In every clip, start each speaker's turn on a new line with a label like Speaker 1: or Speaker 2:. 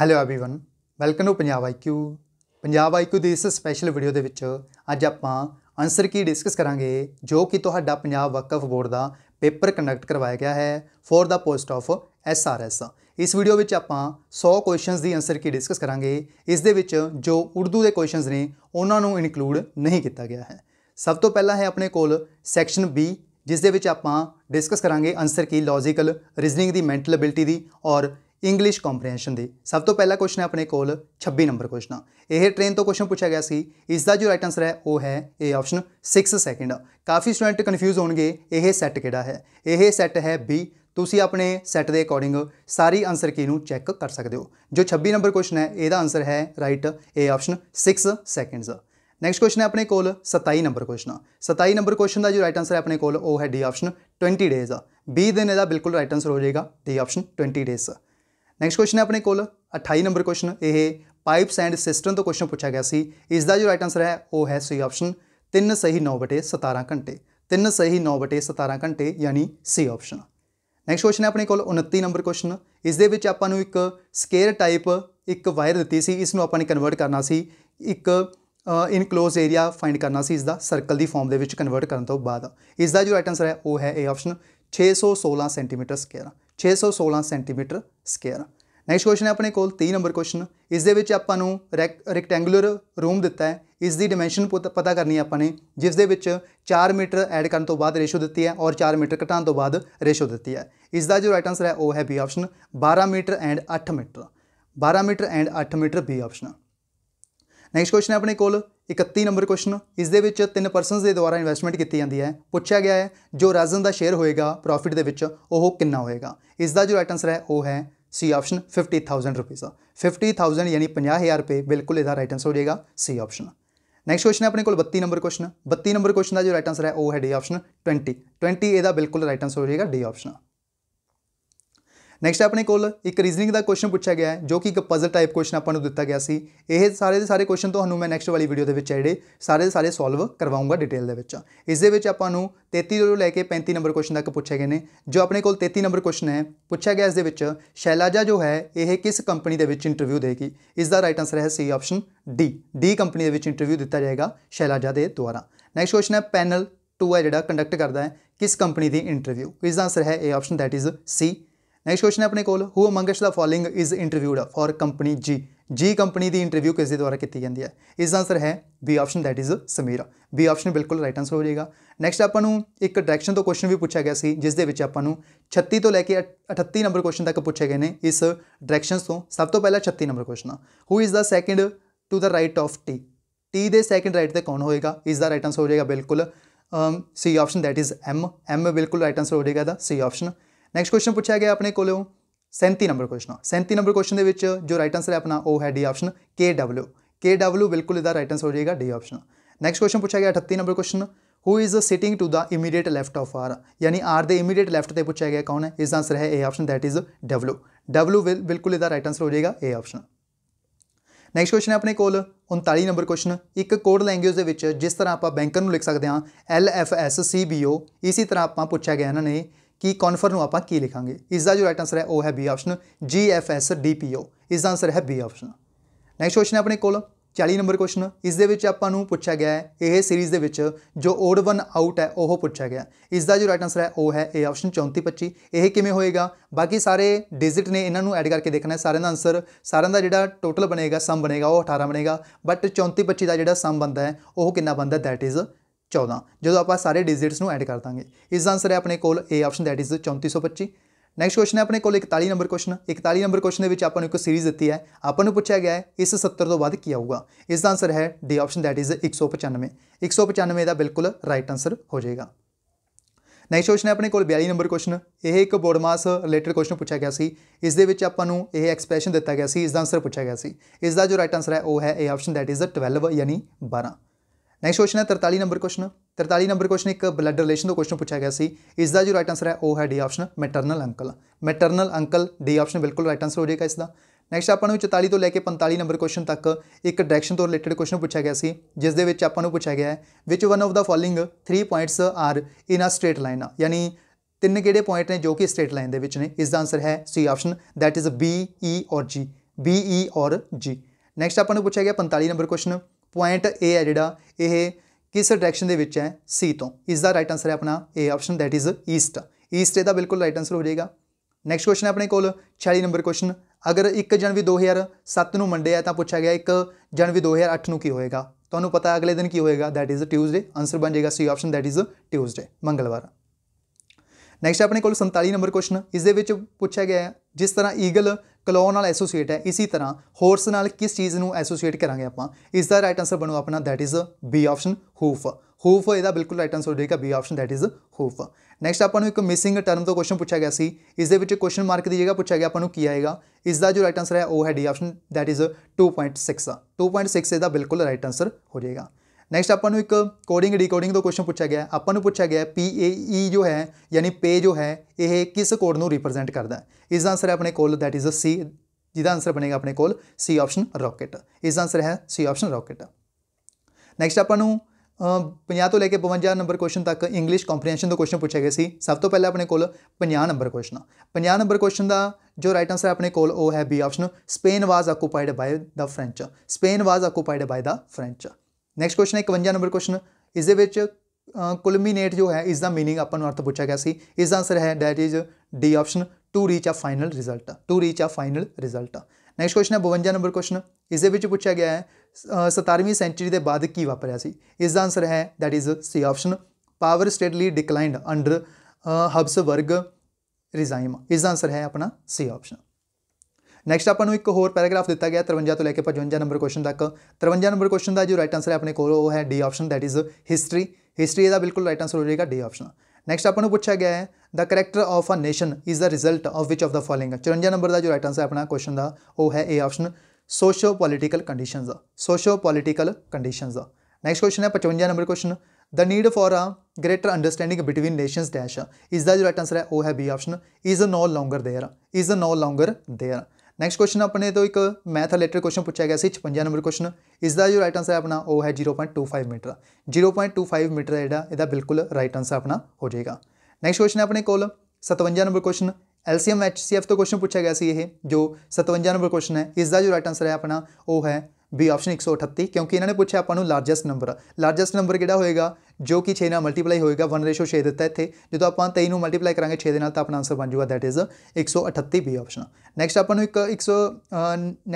Speaker 1: hello everyone welcome to Punjab IQ Punjab IQ ਦੀ ਇਸ special video ਦੇ ਵਿੱਚ ਅੱਜ ਆਪਾਂ ਆਨਸਰ ਕੀ ਡਿਸਕਸ ਕਰਾਂਗੇ ਜੋ ਕਿ ਤੁਹਾਡਾ ਪੰਜਾਬ ਵਕਫ ਬੋਰਡ ਦਾ ਪੇਪਰ ਕੰਡਕਟ ਕਰਵਾਇਆ ਗਿਆ ਹੈ ਫੋਰ ਦਾ ਪੋਸਟ ਆਫ ਐਸਆਰਐਸ ਇਸ ਵੀਡੀਓ ਵਿੱਚ ਆਪਾਂ 100 ਕੁਐਸਚਨਸ ਦੀ ਆਨਸਰ ਕੀ ਡਿਸਕਸ ਕਰਾਂਗੇ ਇਸ ਦੇ ਵਿੱਚ ਜੋ ਉਰਦੂ ਦੇ ਕੁਐਸਚਨਸ ਨੇ ਉਹਨਾਂ ਨੂੰ ਇਨਕਲੂਡ ਨਹੀਂ ਕੀਤਾ ਗਿਆ ਹੈ ਸਭ ਤੋਂ ਪਹਿਲਾਂ ਹੈ ਆਪਣੇ ਕੋਲ ਸੈਕਸ਼ਨ ਬੀ ਜਿਸ ਦੇ ਵਿੱਚ ਆਪਾਂ ਡਿਸਕਸ ਕਰਾਂਗੇ ਆਨਸਰ ਕੀ ਲੌਜੀਕਲ ਰੀਜ਼ਨਿੰਗ ਦੀ ਮੈਂਟਲ ਅਬਿਲਟੀ ਦੀ ਔਰ ਇੰਗਲਿਸ਼ ਕੰਪਰੀਹੈਂਸ਼ਨ ਦੀ ਸਭ ਤੋਂ ਪਹਿਲਾ ਕੁਐਸਚਨ ਹੈ ਆਪਣੇ ਕੋਲ 26 ਨੰਬਰ ਕੁਐਸਚਨ ਇਹ ਟ੍ਰੇਨ ਤੋਂ ਕੁਐਸਚਨ ਪੁੱਛਿਆ ਗਿਆ ਸੀ ਇਸ ਦਾ ਜੋ ਰਾਈਟ ਆਨਸਰ ਹੈ ਉਹ ਹੈ A ਆਪਸ਼ਨ 6 ਸੈਕਿੰਡ ਕਾਫੀ ਸਟੂਡੈਂਟ ਕਨਫਿਊਜ਼ ਹੋਣਗੇ ਇਹ ਸੈੱਟ ਕਿਹੜਾ ਹੈ ਇਹ ਸੈੱਟ ਹੈ B ਤੁਸੀਂ ਆਪਣੇ ਸੈੱਟ ਦੇ ਅਕੋਰਡਿੰਗ ਸਾਰੀ ਆਨਸਰ ਕੀ ਨੂੰ ਚੈੱਕ ਕਰ ਸਕਦੇ ਹੋ ਜੋ 26 ਨੰਬਰ ਕੁਐਸਚਨ ਹੈ ਇਹਦਾ ਆਨਸਰ ਹੈ right A option 6 seconds next question ਹੈ ਆਪਣੇ ਕੋਲ 27 ਨੰਬਰ ਕੁਐਸਚਨ 27 ਨੰਬਰ ਕੁਐਸਚਨ ਦਾ ਜੋ ਰਾਈਟ ਆਨਸਰ ਹੈ ਆਪਣੇ ਕੋਲ ਉਹ ਹੈ ਡੀ ਆਪਸ਼ਨ 20 ਡੇਜ਼ B ਦਿਨ ਇਹਦਾ ਬਿਲਕੁਲ ਰਾਈਟ ਆਨਸਰ ਹੋ ਜਾਏਗਾ D option 20 days next question ਹੈ ਆਪਣੇ ਕੋਲ 28 ਨੰਬਰ ਕੁਐਸਚਨ ਇਹ ਪਾਈਪਸ ਐਂਡ ਸਿਸਟਮ ਤੋਂ ਕੁਐਸਚਨ ਪੁੱਛਿਆ ਗਿਆ ਸੀ ਇਸ ਦਾ ਜੋ ਰਾਈਟ ਆਨਸਰ ਹੈ ਉਹ ਹੈ ਸੀ ਆਪਸ਼ਨ 3 ਸਹੀ 9/17 ਘੰਟੇ 3 ਸਹੀ 9/17 ਘੰਟੇ ਯਾਨੀ ਸੀ ਆਪਸ਼ਨ ਨੈਕਸਟ ਕੁਐਸਚਨ ਹੈ ਆਪਣੇ ਕੋਲ 29 ਨੰਬਰ ਕੁਐਸਚਨ ਇਸ ਦੇ ਵਿੱਚ ਆਪਾਂ ਨੂੰ ਇੱਕ ਸਕੇਅਰ ਟਾਈਪ ਇੱਕ ਵਾਇਰ ਦਿੱਤੀ ਸੀ ਇਸ ਨੂੰ ਆਪਾਂ ਨੇ ਕਨਵਰਟ ਕਰਨਾ ਸੀ ਇੱਕ ਇਨਕਲੋਜ਼ ਏਰੀਆ ਫਾਈਂਡ ਕਰਨਾ ਸੀ ਇਸ ਦਾ ਸਰਕਲ ਦੀ ਫਾਰਮ ਦੇ ਵਿੱਚ ਕਨਵਰਟ ਕਰਨ ਤੋਂ ਬਾਅਦ ਇਸ ਦਾ ਜੋ ਰਾਈਟ ਆਨਸਰ ਹੈ ਉਹ ਹੈ A option 616 centimetre square 616 centimetre square next question ਹੈ ਆਪਣੇ ਕੋਲ 30 ਨੰਬਰ ਕੁਐਸਚਨ ਇਸ ਦੇ ਵਿੱਚ ਆਪਾਂ ਨੂੰ ਰੈਕਟੈਂਗੂਲਰ ਰੂਮ ਦਿੱਤਾ ਹੈ ਇਸ ਦੀ ਡਾਈਮੈਂਸ਼ਨ ਪਤਾ ਕਰਨੀ ਹੈ ਆਪਾਂ ਨੇ ਜਿਸ ਦੇ ਵਿੱਚ 4 ਮੀਟਰ ਐਡ ਕਰਨ ਤੋਂ ਬਾਅਦ ਰੇਸ਼ੋ ਦਿੱਤੀ ਹੈ ਔਰ 4 ਮੀਟਰ ਘਟਾਉਣ ਤੋਂ ਬਾਅਦ ਰੇਸ਼ੋ ਦਿੱਤੀ ਹੈ ਇਸ ਦਾ ਜੋ ਰਾਈਟ ਆਨਸਰ ਹੈ ਉਹ ਹੈ B option 12 metre and 8 metre 12 metre and 8 metre B option next question ਹੈ ਆਪਣੇ ਕੋਲ 31 ਨੰਬਰ ਕੁਐਸਚਨ ਇਸ ਦੇ ਵਿੱਚ ਤਿੰਨ ਪਰਸਨਸ ਦੇ ਦੁਆਰਾ ਇਨਵੈਸਟਮੈਂਟ ਕੀਤੀ ਜਾਂਦੀ ਹੈ ਪੁੱਛਿਆ ਗਿਆ ਹੈ ਜੋ ਰਾਜਨ ਦਾ ਸ਼ੇਅਰ ਹੋਏਗਾ ਪ੍ਰੋਫਿਟ ਦੇ ਵਿੱਚ ਉਹ ਕਿੰਨਾ ਹੋਏਗਾ ਇਸ ਦਾ ਜੋ ਰਾਈਟ ਆਨਸਰ ਹੈ ਉਹ ਹੈ ਸੀ ਆਪਸ਼ਨ 50000 ਰੁਪਏ 50000 ਯਾਨੀ 50000 ਰੁਪਏ ਬਿਲਕੁਲ ਇਹਦਾ ਰਾਈਟ ਆਨਸਰ ਹੋ ਜਾਏਗਾ ਸੀ ਆਪਸ਼ਨ ਨੈਕਸਟ ਕੁਐਸਚਨ ਹੈ ਆਪਣੇ ਕੋਲ 32 ਨੰਬਰ ਕੁਐਸਚਨ 32 ਨੰਬਰ ਕੁਐਸਚਨ ਦਾ ਜੋ ਰਾਈਟ ਆਨਸਰ ਹੈ ਉਹ ਹੈ ਡੀ ਆਪਸ਼ਨ 20 20 ਇਹਦਾ ਬਿਲਕੁਲ ਰਾਈਟ ਆਨਸਰ ਹੋ ਜਾਏਗਾ ਡੀ ਆਪਸ਼ਨ ਨੈਕਸਟ ਆਪਣੇ ਕੋਲ ਇੱਕ ਰੀਜ਼ਨਿੰਗ ਦਾ ਕੁਐਸਚਨ ਪੁੱਛਿਆ ਗਿਆ ਹੈ ਜੋ ਕਿ ਇੱਕ ਪਜ਼ਲ ਟਾਈਪ ਕੁਐਸਚਨ ਆਪਾਂ ਨੂੰ ਦਿੱਤਾ ਗਿਆ ਸੀ ਇਹ ਸਾਰੇ ਦੇ ਸਾਰੇ ਕੁਐਸਚਨ ਤੁਹਾਨੂੰ ਮੈਂ ਨੈਕਸਟ ਵਾਲੀ ਵੀਡੀਓ ਦੇ ਵਿੱਚ ਜਿਹੜੇ ਸਾਰੇ ਦੇ ਸਾਰੇ ਸੋਲਵ ਕਰਵਾਉਂਗਾ ਡਿਟੇਲ ਦੇ ਵਿੱਚ ਇਸ ਦੇ ਵਿੱਚ ਆਪਾਂ ਨੂੰ 33 ਤੋਂ ਲੈ ਕੇ 35 ਨੰਬਰ ਕੁਐਸਚਨ ਤੱਕ ਪੁੱਛੇ ਗਏ ਨੇ ਜੋ ਆਪਣੇ ਕੋਲ 33 ਨੰਬਰ ਕੁਐਸਚਨ ਹੈ ਪੁੱਛਿਆ ਗਿਆ ਇਸ ਦੇ ਵਿੱਚ ਸ਼ੈਲਾਜਾ ਜੋ ਹੈ ਇਹ ਕਿਸ ਕੰਪਨੀ ਦੇ ਵਿੱਚ ਇੰਟਰਵਿਊ ਦੇਗੀ ਇਸ ਦਾ ਰਾਈਟ ਆਨਸਰ ਹੈ C option D D company ਦੇ ਵਿੱਚ ਇੰਟਰਵਿਊ ਦਿੱਤਾ ਜਾਏਗਾ ਸ਼ੈਲਾਜਾ ਦੇ ਦੁਆਰਾ ਨੈਕਸਟ ਕੁਐਸਚਨ ਹੈ ਪੈਨਲ 2 ਹੈ ਜਿਹੜਾ ਕੰਡਕਟ ਕਰਦਾ ਹੈ ਕਿਸ ਕੰਪਨੀ ਦੀ ਇੰਟਰਵਿਊ ਇਸ ਦਾ ਆਨਸਰ ਹੈ A option that is C next question ਹੈ ਆਪਣੇ ਕੋਲ who amongst the following is interviewed for company G G company ਦੀ ਇੰਟਰਵਿਊ ਕਿਸ ਦੇ ਦੁਆਰਾ ਕੀਤੀ ਜਾਂਦੀ ਹੈ ਇਸ ਦਾ ਆਨਸਰ ਹੈ B option that is Samira B option ਬਿਲਕੁਲ ਰਾਈਟ ਆਨਸਰ ਹੋ ਜਾਏਗਾ ਨੈਕਸਟ ਆਪਾਂ ਨੂੰ ਇੱਕ ਡਾਇਰੈਕਸ਼ਨ ਤੋਂ ਕੁਐਸਚਨ ਵੀ ਪੁੱਛਿਆ ਗਿਆ ਸੀ ਜਿਸ ਦੇ ਵਿੱਚ ਆਪਾਂ ਨੂੰ 36 ਤੋਂ ਲੈ ਕੇ 38 ਨੰਬਰ ਕੁਐਸਚਨ ਤੱਕ ਪੁੱਛੇ ਗਏ ਨੇ ਇਸ ਡਾਇਰੈਕਸ਼ਨਸ ਤੋਂ ਸਭ ਤੋਂ ਪਹਿਲਾਂ 36 number question who is the second to the right of T T ਦੇ ਸੈਕੰਡ ਰਾਈਟ ਤੇ ਕੌਣ ਹੋਏਗਾ ਇਸ ਦਾ ਰਾਈਟ ਆਨਸਰ ਹੋ ਜਾਏਗਾ ਬਿਲਕੁਲ C option that is M M ਬਿਲਕੁਲ ਰਾਈਟ ਆਨਸਰ ਹੋ ਜਾਏਗਾ the C option next question ਪੁੱਛਿਆ ਗਿਆ ਆਪਣੇ ਕੋਲੋਂ 37 ਨੰਬਰ ਕੁਐਸਚਨ 37 ਨੰਬਰ ਕੁਐਸਚਨ ਦੇ ਵਿੱਚ ਜੋ ਰਾਈਟ ਆਨਸਰ ਹੈ ਆਪਣਾ ਉਹ ਹੈ ਡੀ ਆਪਸ਼ਨ KW KW ਬਿਲਕੁਲ ਇਹਦਾ ਰਾਈਟ ਆਨਸਰ ਹੋ ਜਾਏਗਾ ਡੀ ਆਪਸ਼ਨ ਨੈਕਸਟ ਕੁਐਸਚਨ ਪੁੱਛਿਆ ਗਿਆ 38 number question who is sitting to the immediate left of R ਯਾਨੀ ਆਰ ਦੇ ਇਮੀਡੀਏਟ ਲੈਫਟ ਤੇ ਪੁੱਛਿਆ ਗਿਆ ਕੌਣ ਹੈ ਇਸ ਦਾ ਆਨਸਰ ਹੈ A option that is W W ਬਿਲਕੁਲ ਇਹਦਾ ਰਾਈਟ ਆਨਸਰ ਹੋ ਜਾਏਗਾ ਏ ਆਪਸ਼ਨ ਨੈਕਸਟ ਕੁਐਸਚਨ ਹੈ ਆਪਣੇ ਕੋਲ 39 ਨੰਬਰ ਕੁਐਸਚਨ ਇੱਕ ਕੋਡ ਲੈਂਗੁਏਜ ਦੇ ਵਿੱਚ ਜਿਸ ਤਰ੍ਹਾਂ ਆਪਾਂ ਬੈਂਕਰ ਨੂੰ ਲਿਖ ਸਕਦੇ ਹਾਂ L F S C B O ਇਸੇ ਤਰ੍ਹਾਂ ਆਪਾਂ ਪੁੱਛਿਆ ਗਿਆ ਇਹਨਾਂ ਨੇ ਕਿ ਕਨਫਰ ਨੂੰ ਆਪਾਂ ਕੀ ਲਿਖਾਂਗੇ ਇਸ ਦਾ ਜੋ ਰਾਈਟ ਆਨਸਰ ਹੈ ਉਹ ਹੈ B option G F S P O ਇਸ ਦਾ ਆਨਸਰ ਹੈ ਬੀ ਆਪਸ਼ਨ ਨੈਕਸਟ ਕੁਐਸਚਨ ਆਪਣੇ ਕੋਲ 40 ਨੰਬਰ ਕੁਐਸਚਨ ਇਸ ਦੇ ਵਿੱਚ ਆਪਾਂ ਨੂੰ ਪੁੱਛਿਆ ਗਿਆ ਹੈ ਇਹ ਸੀਰੀਜ਼ ਦੇ ਵਿੱਚ ਜੋ ਓਡ ਵਨ ਆਊਟ ਹੈ ਉਹ ਪੁੱਛਿਆ ਗਿਆ ਇਸ ਦਾ ਜੋ ਰਾਈਟ ਆਨਸਰ ਹੈ ਉਹ ਹੈ ਏ ਆਪਸ਼ਨ 34 25 ਇਹ ਕਿਵੇਂ ਹੋਏਗਾ ਬਾਕੀ ਸਾਰੇ ਡਿਜਿਟ ਨੇ ਇਹਨਾਂ ਨੂੰ ਐਡ ਕਰਕੇ ਦੇਖਣਾ ਹੈ ਸਾਰਿਆਂ ਦਾ ਆਨਸਰ ਸਾਰਿਆਂ ਦਾ ਜਿਹੜਾ ਟੋਟਲ ਬਣੇਗਾ ਸਮ ਬਣੇਗਾ ਉਹ 18 ਬਣੇਗਾ ਬਟ 34 25 ਦਾ ਜਿਹੜਾ ਸਮ ਬਣਦਾ ਹੈ ਉਹ ਕਿੰਨਾ ਬਣਦਾ ਦੈਟ ਇਜ਼ 14 ਜਦੋਂ ਆਪਾਂ ਸਾਰੇ ਡਿਜੀਟਸ ਨੂੰ ਐਡ ਕਰ ਦਾਂਗੇ ਇਸ ਦਾ ਆਨਸਰ ਹੈ ਆਪਣੇ ਕੋਲ A option that is 3425 next question ਹੈ ਆਪਣੇ ਕੋਲ 41 ਨੰਬਰ ਕੁਐਸਚਨ 41 ਨੰਬਰ ਕੁਐਸਚਨ ਦੇ ਵਿੱਚ ਆਪਾਂ ਨੂੰ ਇੱਕ ਸੀਰੀਜ਼ ਦਿੱਤੀ ਹੈ ਆਪਾਂ ਨੂੰ ਪੁੱਛਿਆ ਗਿਆ ਹੈ ਇਸ 70 ਤੋਂ ਬਾਅਦ ਕੀ ਆਊਗਾ ਇਸ ਦਾ ਆਨਸਰ ਹੈ D option that is 195 195 the ਬਿਲਕੁਲ ਰਾਈਟ ਆਨਸਰ ਹੋ ਜਾਏਗਾ ਨੈਕਸਟ ਕੁਐਸਚਨ ਹੈ ਆਪਣੇ ਕੋਲ 42 ਨੰਬਰ ਕੁਐਸਚਨ ਇਹ ਇੱਕ ਮਾਸ ਰਿਲੇਟਡ ਕੁਐਸਚਨ ਪੁੱਛਿਆ ਗਿਆ ਸੀ ਇਸ ਦੇ ਵਿੱਚ ਆਪਾਂ ਨੂੰ ਇਹ ਐਕਸਪ੍ਰੈਸ਼ਨ ਦਿੱਤਾ ਗਿਆ ਸੀ ਇਸ ਦਾ ਆਨਸਰ ਪੁੱਛਿਆ ਗਿਆ ਸੀ ਇਸ ਦਾ ਜੋ ਰਾਈਟ ਆਨਸਰ ਹੈ ਉਹ ਹੈ ਏ ਆਪਸ਼ਨ ਦੈਟ ਇਜ਼ 12 ਯਾਨੀ 12 ਨੈਕਸਟ ਕੁਐਸਚਨ ਹੈ 43 ਨੰਬਰ ਕੁਐਸਚਨ 43 ਨੰਬਰ ਕੁਐਸਚਨ ਇੱਕ ਬਲੱਡ ਰਿਲੇਸ਼ਨ ਤੋਂ ਕੁਐਸਚਨ ਪੁੱਛਿਆ ਗਿਆ ਸੀ ਇਸ ਦਾ ਜੋ ਰਾਈਟ ਆਨਸਰ ਹੈ ਉਹ ਹੈ D option maternal uncle maternal uncle D option ਬਿਲਕੁਲ ਰਾਈਟ ਆਨਸਰ ਹੋ ਜਾਏਗਾ ਇਸ ਦਾ ਨੈਕਸਟ ਆਪਾਂ ਨੂੰ 44 ਤੋਂ ਲੈ ਕੇ 45 ਨੰਬਰ ਕੁਐਸਚਨ ਤੱਕ ਇੱਕ ਡਾਇਰੈਕਸ਼ਨ ਤੋਂ ਰਿਲੇਟਡ ਕੁਐਸਚਨ ਪੁੱਛਿਆ ਗਿਆ ਸੀ ਜਿਸ ਦੇ ਵਿੱਚ ਆਪਾਂ ਨੂੰ ਪੁੱਛਿਆ ਗਿਆ ਹੈ which one of the following 3 points are in a straight line ਯਾਨੀ ਤਿੰਨ ਕਿਹੜੇ ਪੁਆਇੰਟ ਨੇ ਜੋ ਕਿ ਸਟ੍ਰੇਟ ਲਾਈਨ ਦੇ ਵਿੱਚ ਨੇ ਇਸ ਦਾ ਆਨਸਰ ਹੈ C option that is B E ਔਰ ਜੀ ਬੀ ਈ ਔਰ ਜੀ ਨੈਕਸਟ ਆਪਾਂ ਨੂੰ ਪੁੱਛਿਆ ਗਿਆ 45 ਨੰਬਰ ਕੁਐਸਚਨ ਪੁਆਇੰਟ A ਹੈ ਜਿਹੜਾ ਇਹ ਕਿਸ ਡਾਇਰੈਕਸ਼ਨ ਦੇ ਵਿੱਚ ਹੈ C ਤੋਂ ਇਸ ਦਾ ਰਾਈਟ ਆਨਸਰ ਹੈ ਆਪਣਾ A option that is east east ਇਹਦਾ ਬਿਲਕੁਲ ਰਾਈਟ ਆਨਸਰ ਹੋ ਜਾਏਗਾ ਨੈਕਸਟ ਕੁਐਸਚਨ ਆਪਣੇ ਕੋਲ 46 ਨੰਬਰ ਕੁਐਸਚਨ ਅਗਰ 1 ਜਨਵਰੀ 2007 ਨੂੰ ਮੰਡੇ ਆ ਤਾਂ ਪੁੱਛਿਆ ਗਿਆ 1 ਜਨਵਰੀ 2008 ਨੂੰ ਕੀ ਹੋਏਗਾ ਤੁਹਾਨੂੰ ਪਤਾ ਅਗਲੇ ਦਿਨ ਕੀ ਹੋਏਗਾ ਥੈਟ ਇਜ਼ ਟਿਊਜ਼ਡੇ ਆਨਸਰ ਬਣ ਜਾਏਗਾ C option that is Tuesday ਮੰਗਲਵਾਰ ਨੈਕਸਟ ਆਪਣੇ ਕੋਲ 47 ਨੰਬਰ ਕੁਐਸਚਨ ਇਸ ਦੇ ਵਿੱਚ ਪੁੱਛਿਆ ਗਿਆ ਹੈ ਜਿਸ ਤਰ੍ਹਾਂ ਈਗਲ ਕਲੋ ਨਾਲ ਐਸੋਸੀਏਟ ਹੈ ਇਸੇ ਤਰ੍ਹਾਂ ਹੋਰਸ ਨਾਲ ਕਿਸ ਚੀਜ਼ ਨੂੰ ਐਸੋਸੀਏਟ ਕਰਾਂਗੇ ਆਪਾਂ ਇਸ ਦਾ ਰਾਈਟ ਆਨਸਰ ਬਣੂ ਆਪਣਾ that is B option hoof hoof ਇਹਦਾ ਬਿਲਕੁਲ ਰਾਈਟ ਆਨਸਰ ਹੋ ਜਾਏਗਾ B option that is hoof next ਆਪਾਂ ਨੂੰ ਇੱਕ ਮਿਸਿੰਗ ਟਰਮ ਤੋਂ ਕੁਐਸਚਨ ਪੁੱਛਿਆ ਗਿਆ ਸੀ ਇਸ ਦੇ ਵਿੱਚ ਕੁਐਸਚਨ ਮਾਰਕ ਦੀ ਜਗ੍ਹਾ ਪੁੱਛਿਆ ਗਿਆ ਆਪਾਂ ਨੂੰ ਕੀ ਆਏਗਾ ਇਸ ਦਾ ਜੋ ਰਾਈਟ ਆਨਸਰ ਹੈ ਉਹ ਹੈ ਡੀ ਆਪਸ਼ਨ ਥੈਟ ਇਜ਼ 2.6 2.6 ਇਹਦਾ ਬਿਲਕੁਲ ਰਾਈਟ ਆਨਸਰ ਹੋ ਜਾਏਗਾ ਨੈਕਸਟ ਆਪਾਂ ਨੂੰ ਇੱਕ ਕੋਡਿੰਗ ਡੀਕੋਡਿੰਗ ਤੋਂ ਕੁਐਸਚਨ ਪੁੱਛਿਆ ਗਿਆ ਆਪਾਂ ਨੂੰ ਪੁੱਛਿਆ ਗਿਆ ਪੀ ਏ ਈ ਜੋ ਹੈ ਯਾਨੀ ਪੇ ਜੋ ਹੈ ਇਹ ਕਿਸ ਕੋਡ ਨੂੰ ਰਿਪਰੈਜ਼ੈਂਟ ਕਰਦਾ ਹੈ ਇਸ ਦਾ ਆਨਸਰ ਹੈ ਆਪਣੇ ਕੋਲ ਦੈਟ ਇਜ਼ ਅ ਸੀ ਜਿਹਦਾ ਆਨਸਰ ਬਣੇਗਾ ਆਪਣੇ ਕੋਲ ਸੀ ਆਪਸ਼ਨ ਰਾਕਟ ਇਸ ਦਾ ਆਨਸਰ ਹੈ ਸੀ ਆਪਸ਼ਨ ਰਾਕਟ ਨੈਕਸਟ ਆਪਾਂ ਨੂੰ 50 ਤੋਂ ਲੈ ਕੇ 52 ਨੰਬਰ ਕੁਐਸਚਨ ਤੱਕ ਇੰਗਲਿਸ਼ ਕੰਪਰੀਹੈਂਸ਼ਨ ਦਾ ਕੁਐਸਚਨ ਪੁੱਛਿਆ ਗਿਆ ਸੀ ਸਭ ਤੋਂ ਪਹਿਲਾਂ ਆਪਣੇ ਕੋਲ 50 ਨੰਬਰ ਕੁਐਸਚਨ 50 ਨੰਬਰ ਕੁਐਸਚਨ ਦਾ ਜੋ ਰਾਈਟ ਆਨਸਰ ਆਪਣੇ ਕੋਲ ਉਹ ਹੈ B option Spain was occupied by the French Spain was occupied by the French next question ਹੈ 51 ਨੰਬਰ ਕੁਐਸਚਨ ਇਸ ਦੇ ਵਿੱਚ ਕੁਲਮੀਨੇਟ ਜੋ ਹੈ ਇਸ ਦਾ मीनिंग ਆਪਾਂ ਨੂੰ ਅਰਥ ਪੁੱਛਿਆ ਗਿਆ ਸੀ ਇਸ ਦਾ ਆਨਸਰ ਹੈ that is D option to reach a final result to reach a final result next question ਹੈ 52 ਨੰਬਰ ਕੁਐਸਚਨ ਇਸ ਦੇ ਵਿੱਚ ਪੁੱਛਿਆ ਗਿਆ ਹੈ 17ਵੀਂ ਸੈਂਚਰੀ ਦੇ ਬਾਅਦ ਕੀ ਵਾਪਰਿਆ ਸੀ ਇਸ ਦਾ ਆਨਸਰ ਹੈ that is C option power steadily declined under Habsburg regime ਇਸ ਦਾ ਆਨਸਰ ਹੈ ਆਪਣਾ ਸੀ ਆਪਸ਼ਨ ਨੈਕਸਟ ਆਪਾਂ ਨੂੰ ਇੱਕ ਹੋਰ ਪੈਰਾਗ੍ਰਾਫ ਦਿੱਤਾ ਗਿਆ 53 ਤੋਂ ਲੈ ਕੇ 55 ਨੰਬਰ ਕੁਐਸਚਨ ਤੱਕ 53 ਨੰਬਰ ਕੁਐਸਚਨ ਦਾ ਜੋ ਰਾਈਟ ਆਨਸਰ ਹੈ ਆਪਣੇ ਕੋਲ ਉਹ ਹੈ D option that is history history ਇਹਦਾ ਬਿਲਕੁਲ ਰਾਈਟ ਆਨਸਰ ਹੋ ਜਾਏਗਾ ਡੀ ਆਪਸ਼ਨ ਨੈਕਸਟ ਆਪਾਂ ਨੂੰ ਪੁੱਛਿਆ ਗਿਆ ਹੈ the character of a nation is the result of which of the following 54 number ਦਾ ਜੋ ਰਾਈਟ ਆਨਸਰ ਆਪਣਾ ਕੁਐਸਚਨ ਦਾ ਉਹ ਹੈ A option socio political conditions socio political conditions next question ਹੈ 55 number question the need for a greater understanding between nations dash ਇਸ ਦਾ ਜੋ ਰਾਈਟ ਆਨਸਰ ਹੈ ਉਹ ਹੈ B option is no longer there is no longer there next question ਆਪਣੇ ਤੋਂ ਇੱਕ ਮੈਥ ਰਿਲੇਟਡ ਕੁਐਸਚਨ ਪੁੱਛਿਆ ਗਿਆ ਸੀ 56 ਨੰਬਰ ਕੁਐਸਚਨ ਇਸ ਦਾ ਜੋ ਰਾਈਟ ਆਨਸਰ ਹੈ ਆਪਣਾ ਉਹ ਹੈ 0.25 ਮੀਟਰ 0.25 ਮੀਟਰ ਜਿਹੜਾ ਇਹਦਾ ਬਿਲਕੁਲ ਰਾਈਟ ਆਨਸਰ ਆਪਣਾ ਹੋ ਜਾਏਗਾ ਨੈਕਸਟ ਕੁਐਸਚਨ ਹੈ ਆਪਣੇ ਕੋਲ 57 ਨੰਬਰ ਕੁਐਸਚਨ LCM HCF ਤੋਂ ਕੁਐਸਚਨ ਪੁੱਛਿਆ ਗਿਆ ਸੀ ਇਹ ਜੋ 57 ਨੰਬਰ ਕੁਐਸਚਨ ਹੈ ਇਸ ਦਾ ਜੋ ਰਾਈਟ ਆਨਸਰ ਹੈ ਆਪਣਾ ਉਹ ਹੈ ਬੀ ਆਪਸ਼ਨ 138 ਕਿਉਂਕਿ ਇਹਨਾਂ ਨੇ ਪੁੱਛਿਆ ਆਪਾਂ ਨੂੰ ਲਾਰਜੈਸਟ ਨੰਬਰ ਲਾਰਜੈਸਟ ਨੰਬਰ ਕਿਹੜਾ ਹੋਏਗਾ ਜੋ ਕਿ 6 ਨਾਲ ਮਲਟੀਪਲਾਈ ਹੋਏਗਾ 1:6 ਦਿੱਤਾ ਇੱਥੇ ਜਦੋਂ ਆਪਾਂ 23 ਨੂੰ ਮਲਟੀਪਲਾਈ ਕਰਾਂਗੇ 6 ਦੇ ਨਾਲ ਤਾਂ ਆਪਣਾ ਆਨਸਰ ਬਣ ਜਾਊਗਾ that is 138 B option next ਆਪਾਂ ਨੂੰ ਇੱਕ 100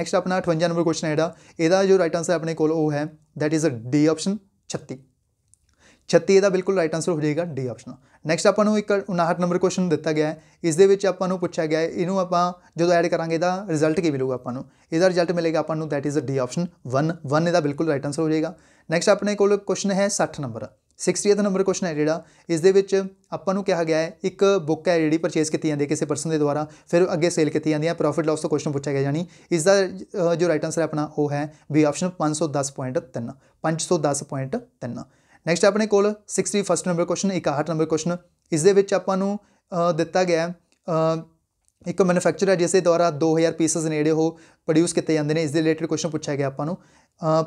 Speaker 1: ਨੈਕਸਟ ਆਪਣਾ 58 ਨੰਬਰ ਕੁਐਸਚਨ ਹੈ ਜਿਹੜਾ ਇਹਦਾ ਜੋ ਰਾਈਟ ਆਨਸਰ ਆਪਣੇ ਕੋਲ ਉਹ ਹੈ ਥੈਟ ਇਜ਼ ਡੀ ਆਪਸ਼ਨ 36 36 ਇਹਦਾ ਬਿਲਕੁਲ ਰਾਈਟ ਆਨਸਰ ਹੋ ਜਾਏਗਾ ਡੀ ਆਪਸ਼ਨ ਨੈਕਸਟ ਆਪਾਂ ਨੂੰ ਇੱਕ 59 ਨੰਬਰ ਕੁਐਸਚਨ ਦਿੱਤਾ ਗਿਆ ਹੈ ਇਸ ਦੇ ਵਿੱਚ ਆਪਾਂ ਨੂੰ ਪੁੱਛਿਆ ਗਿਆ ਹੈ ਇਹਨੂੰ ਆਪਾਂ ਜਦੋਂ ਐਡ ਕਰਾਂਗੇ ਤਾਂ ਰਿਜ਼ਲਟ ਕੀ ਮਿਲੂਗਾ ਆਪਾਂ ਨੂੰ ਇਹਦਾ ਰਿਜ਼ਲਟ ਮਿਲੇਗਾ ਆਪਾਂ ਨੂੰ that is a D option 1 1 ਇਹਦਾ ਬਿਲਕੁਲ ਰਾਈਟ ਆਨਸਰ ਹੋ ਜਾਏਗਾ ਨੈਕਸਟ ਆਪਣੇ ਕੋਲ ਕੁਐਸਚਨ ਹੈ 60 ਨੰਬਰ 60th ਨੰਬਰ ਕੁਐਸਚਨ ਹੈ ਜਿਹੜਾ ਇਸ ਦੇ ਵਿੱਚ ਆਪਾਂ ਨੂੰ ਕਿਹਾ ਗਿਆ ਹੈ ਇੱਕ ਬੁੱਕ ਹੈ ਜਿਹੜੀ ਪਰਚੇਸ ਕੀਤੀ ਜਾਂਦੀ ਹੈ ਕਿਸੇ ਪਰਸਨ ਦੇ ਦੁਆਰਾ ਫਿਰ ਅੱਗੇ ਸੇਲ ਕੀਤੀ ਜਾਂਦੀ ਹੈ ਪ੍ਰੋਫਿਟ ਲਾਸ ਦਾ ਕੁਐਸਚਨ ਪੁੱਛਿਆ ਗਿਆ ਯਾਨੀ ਇਸ ਦਾ ਜੋ ਰਾਈਟ ਆਨਸਰ ਹੈ ਆਪਣਾ ਉਹ ਹੈ ਬੀ ਆਪਸ਼ਨ 510.3 510.3 ਨੈਕਸਟ ਆਪਣੇ ਕੋਲ 61 ਨੰਬਰ ਕੁਐਸਚਨ 61 ਨੰਬਰ ਕੁਐਸਚਨ ਇਸ ਦੇ ਵਿੱਚ ਆਪਾਂ ਨੂੰ ਦਿੱਤਾ ਗਿਆ ਇੱਕ ਮੈਨੂਫੈਕਚਰਰ ਹੈ ਜਿਸ ਦੇ ਦੁਆਰਾ 2000 ਪੀਸਸ ਨੇੜੇ ਹੋ ਪ੍ਰੋਡਿਊਸ ਕੀਤੇ ਜਾਂਦੇ ਨੇ ਇਸ ਦੇ ਰਿਲੇਟਡ ਕੁਐਸਚਨ ਪੁੱਛਿਆ ਗਿਆ ਆਪਾਂ ਨੂੰ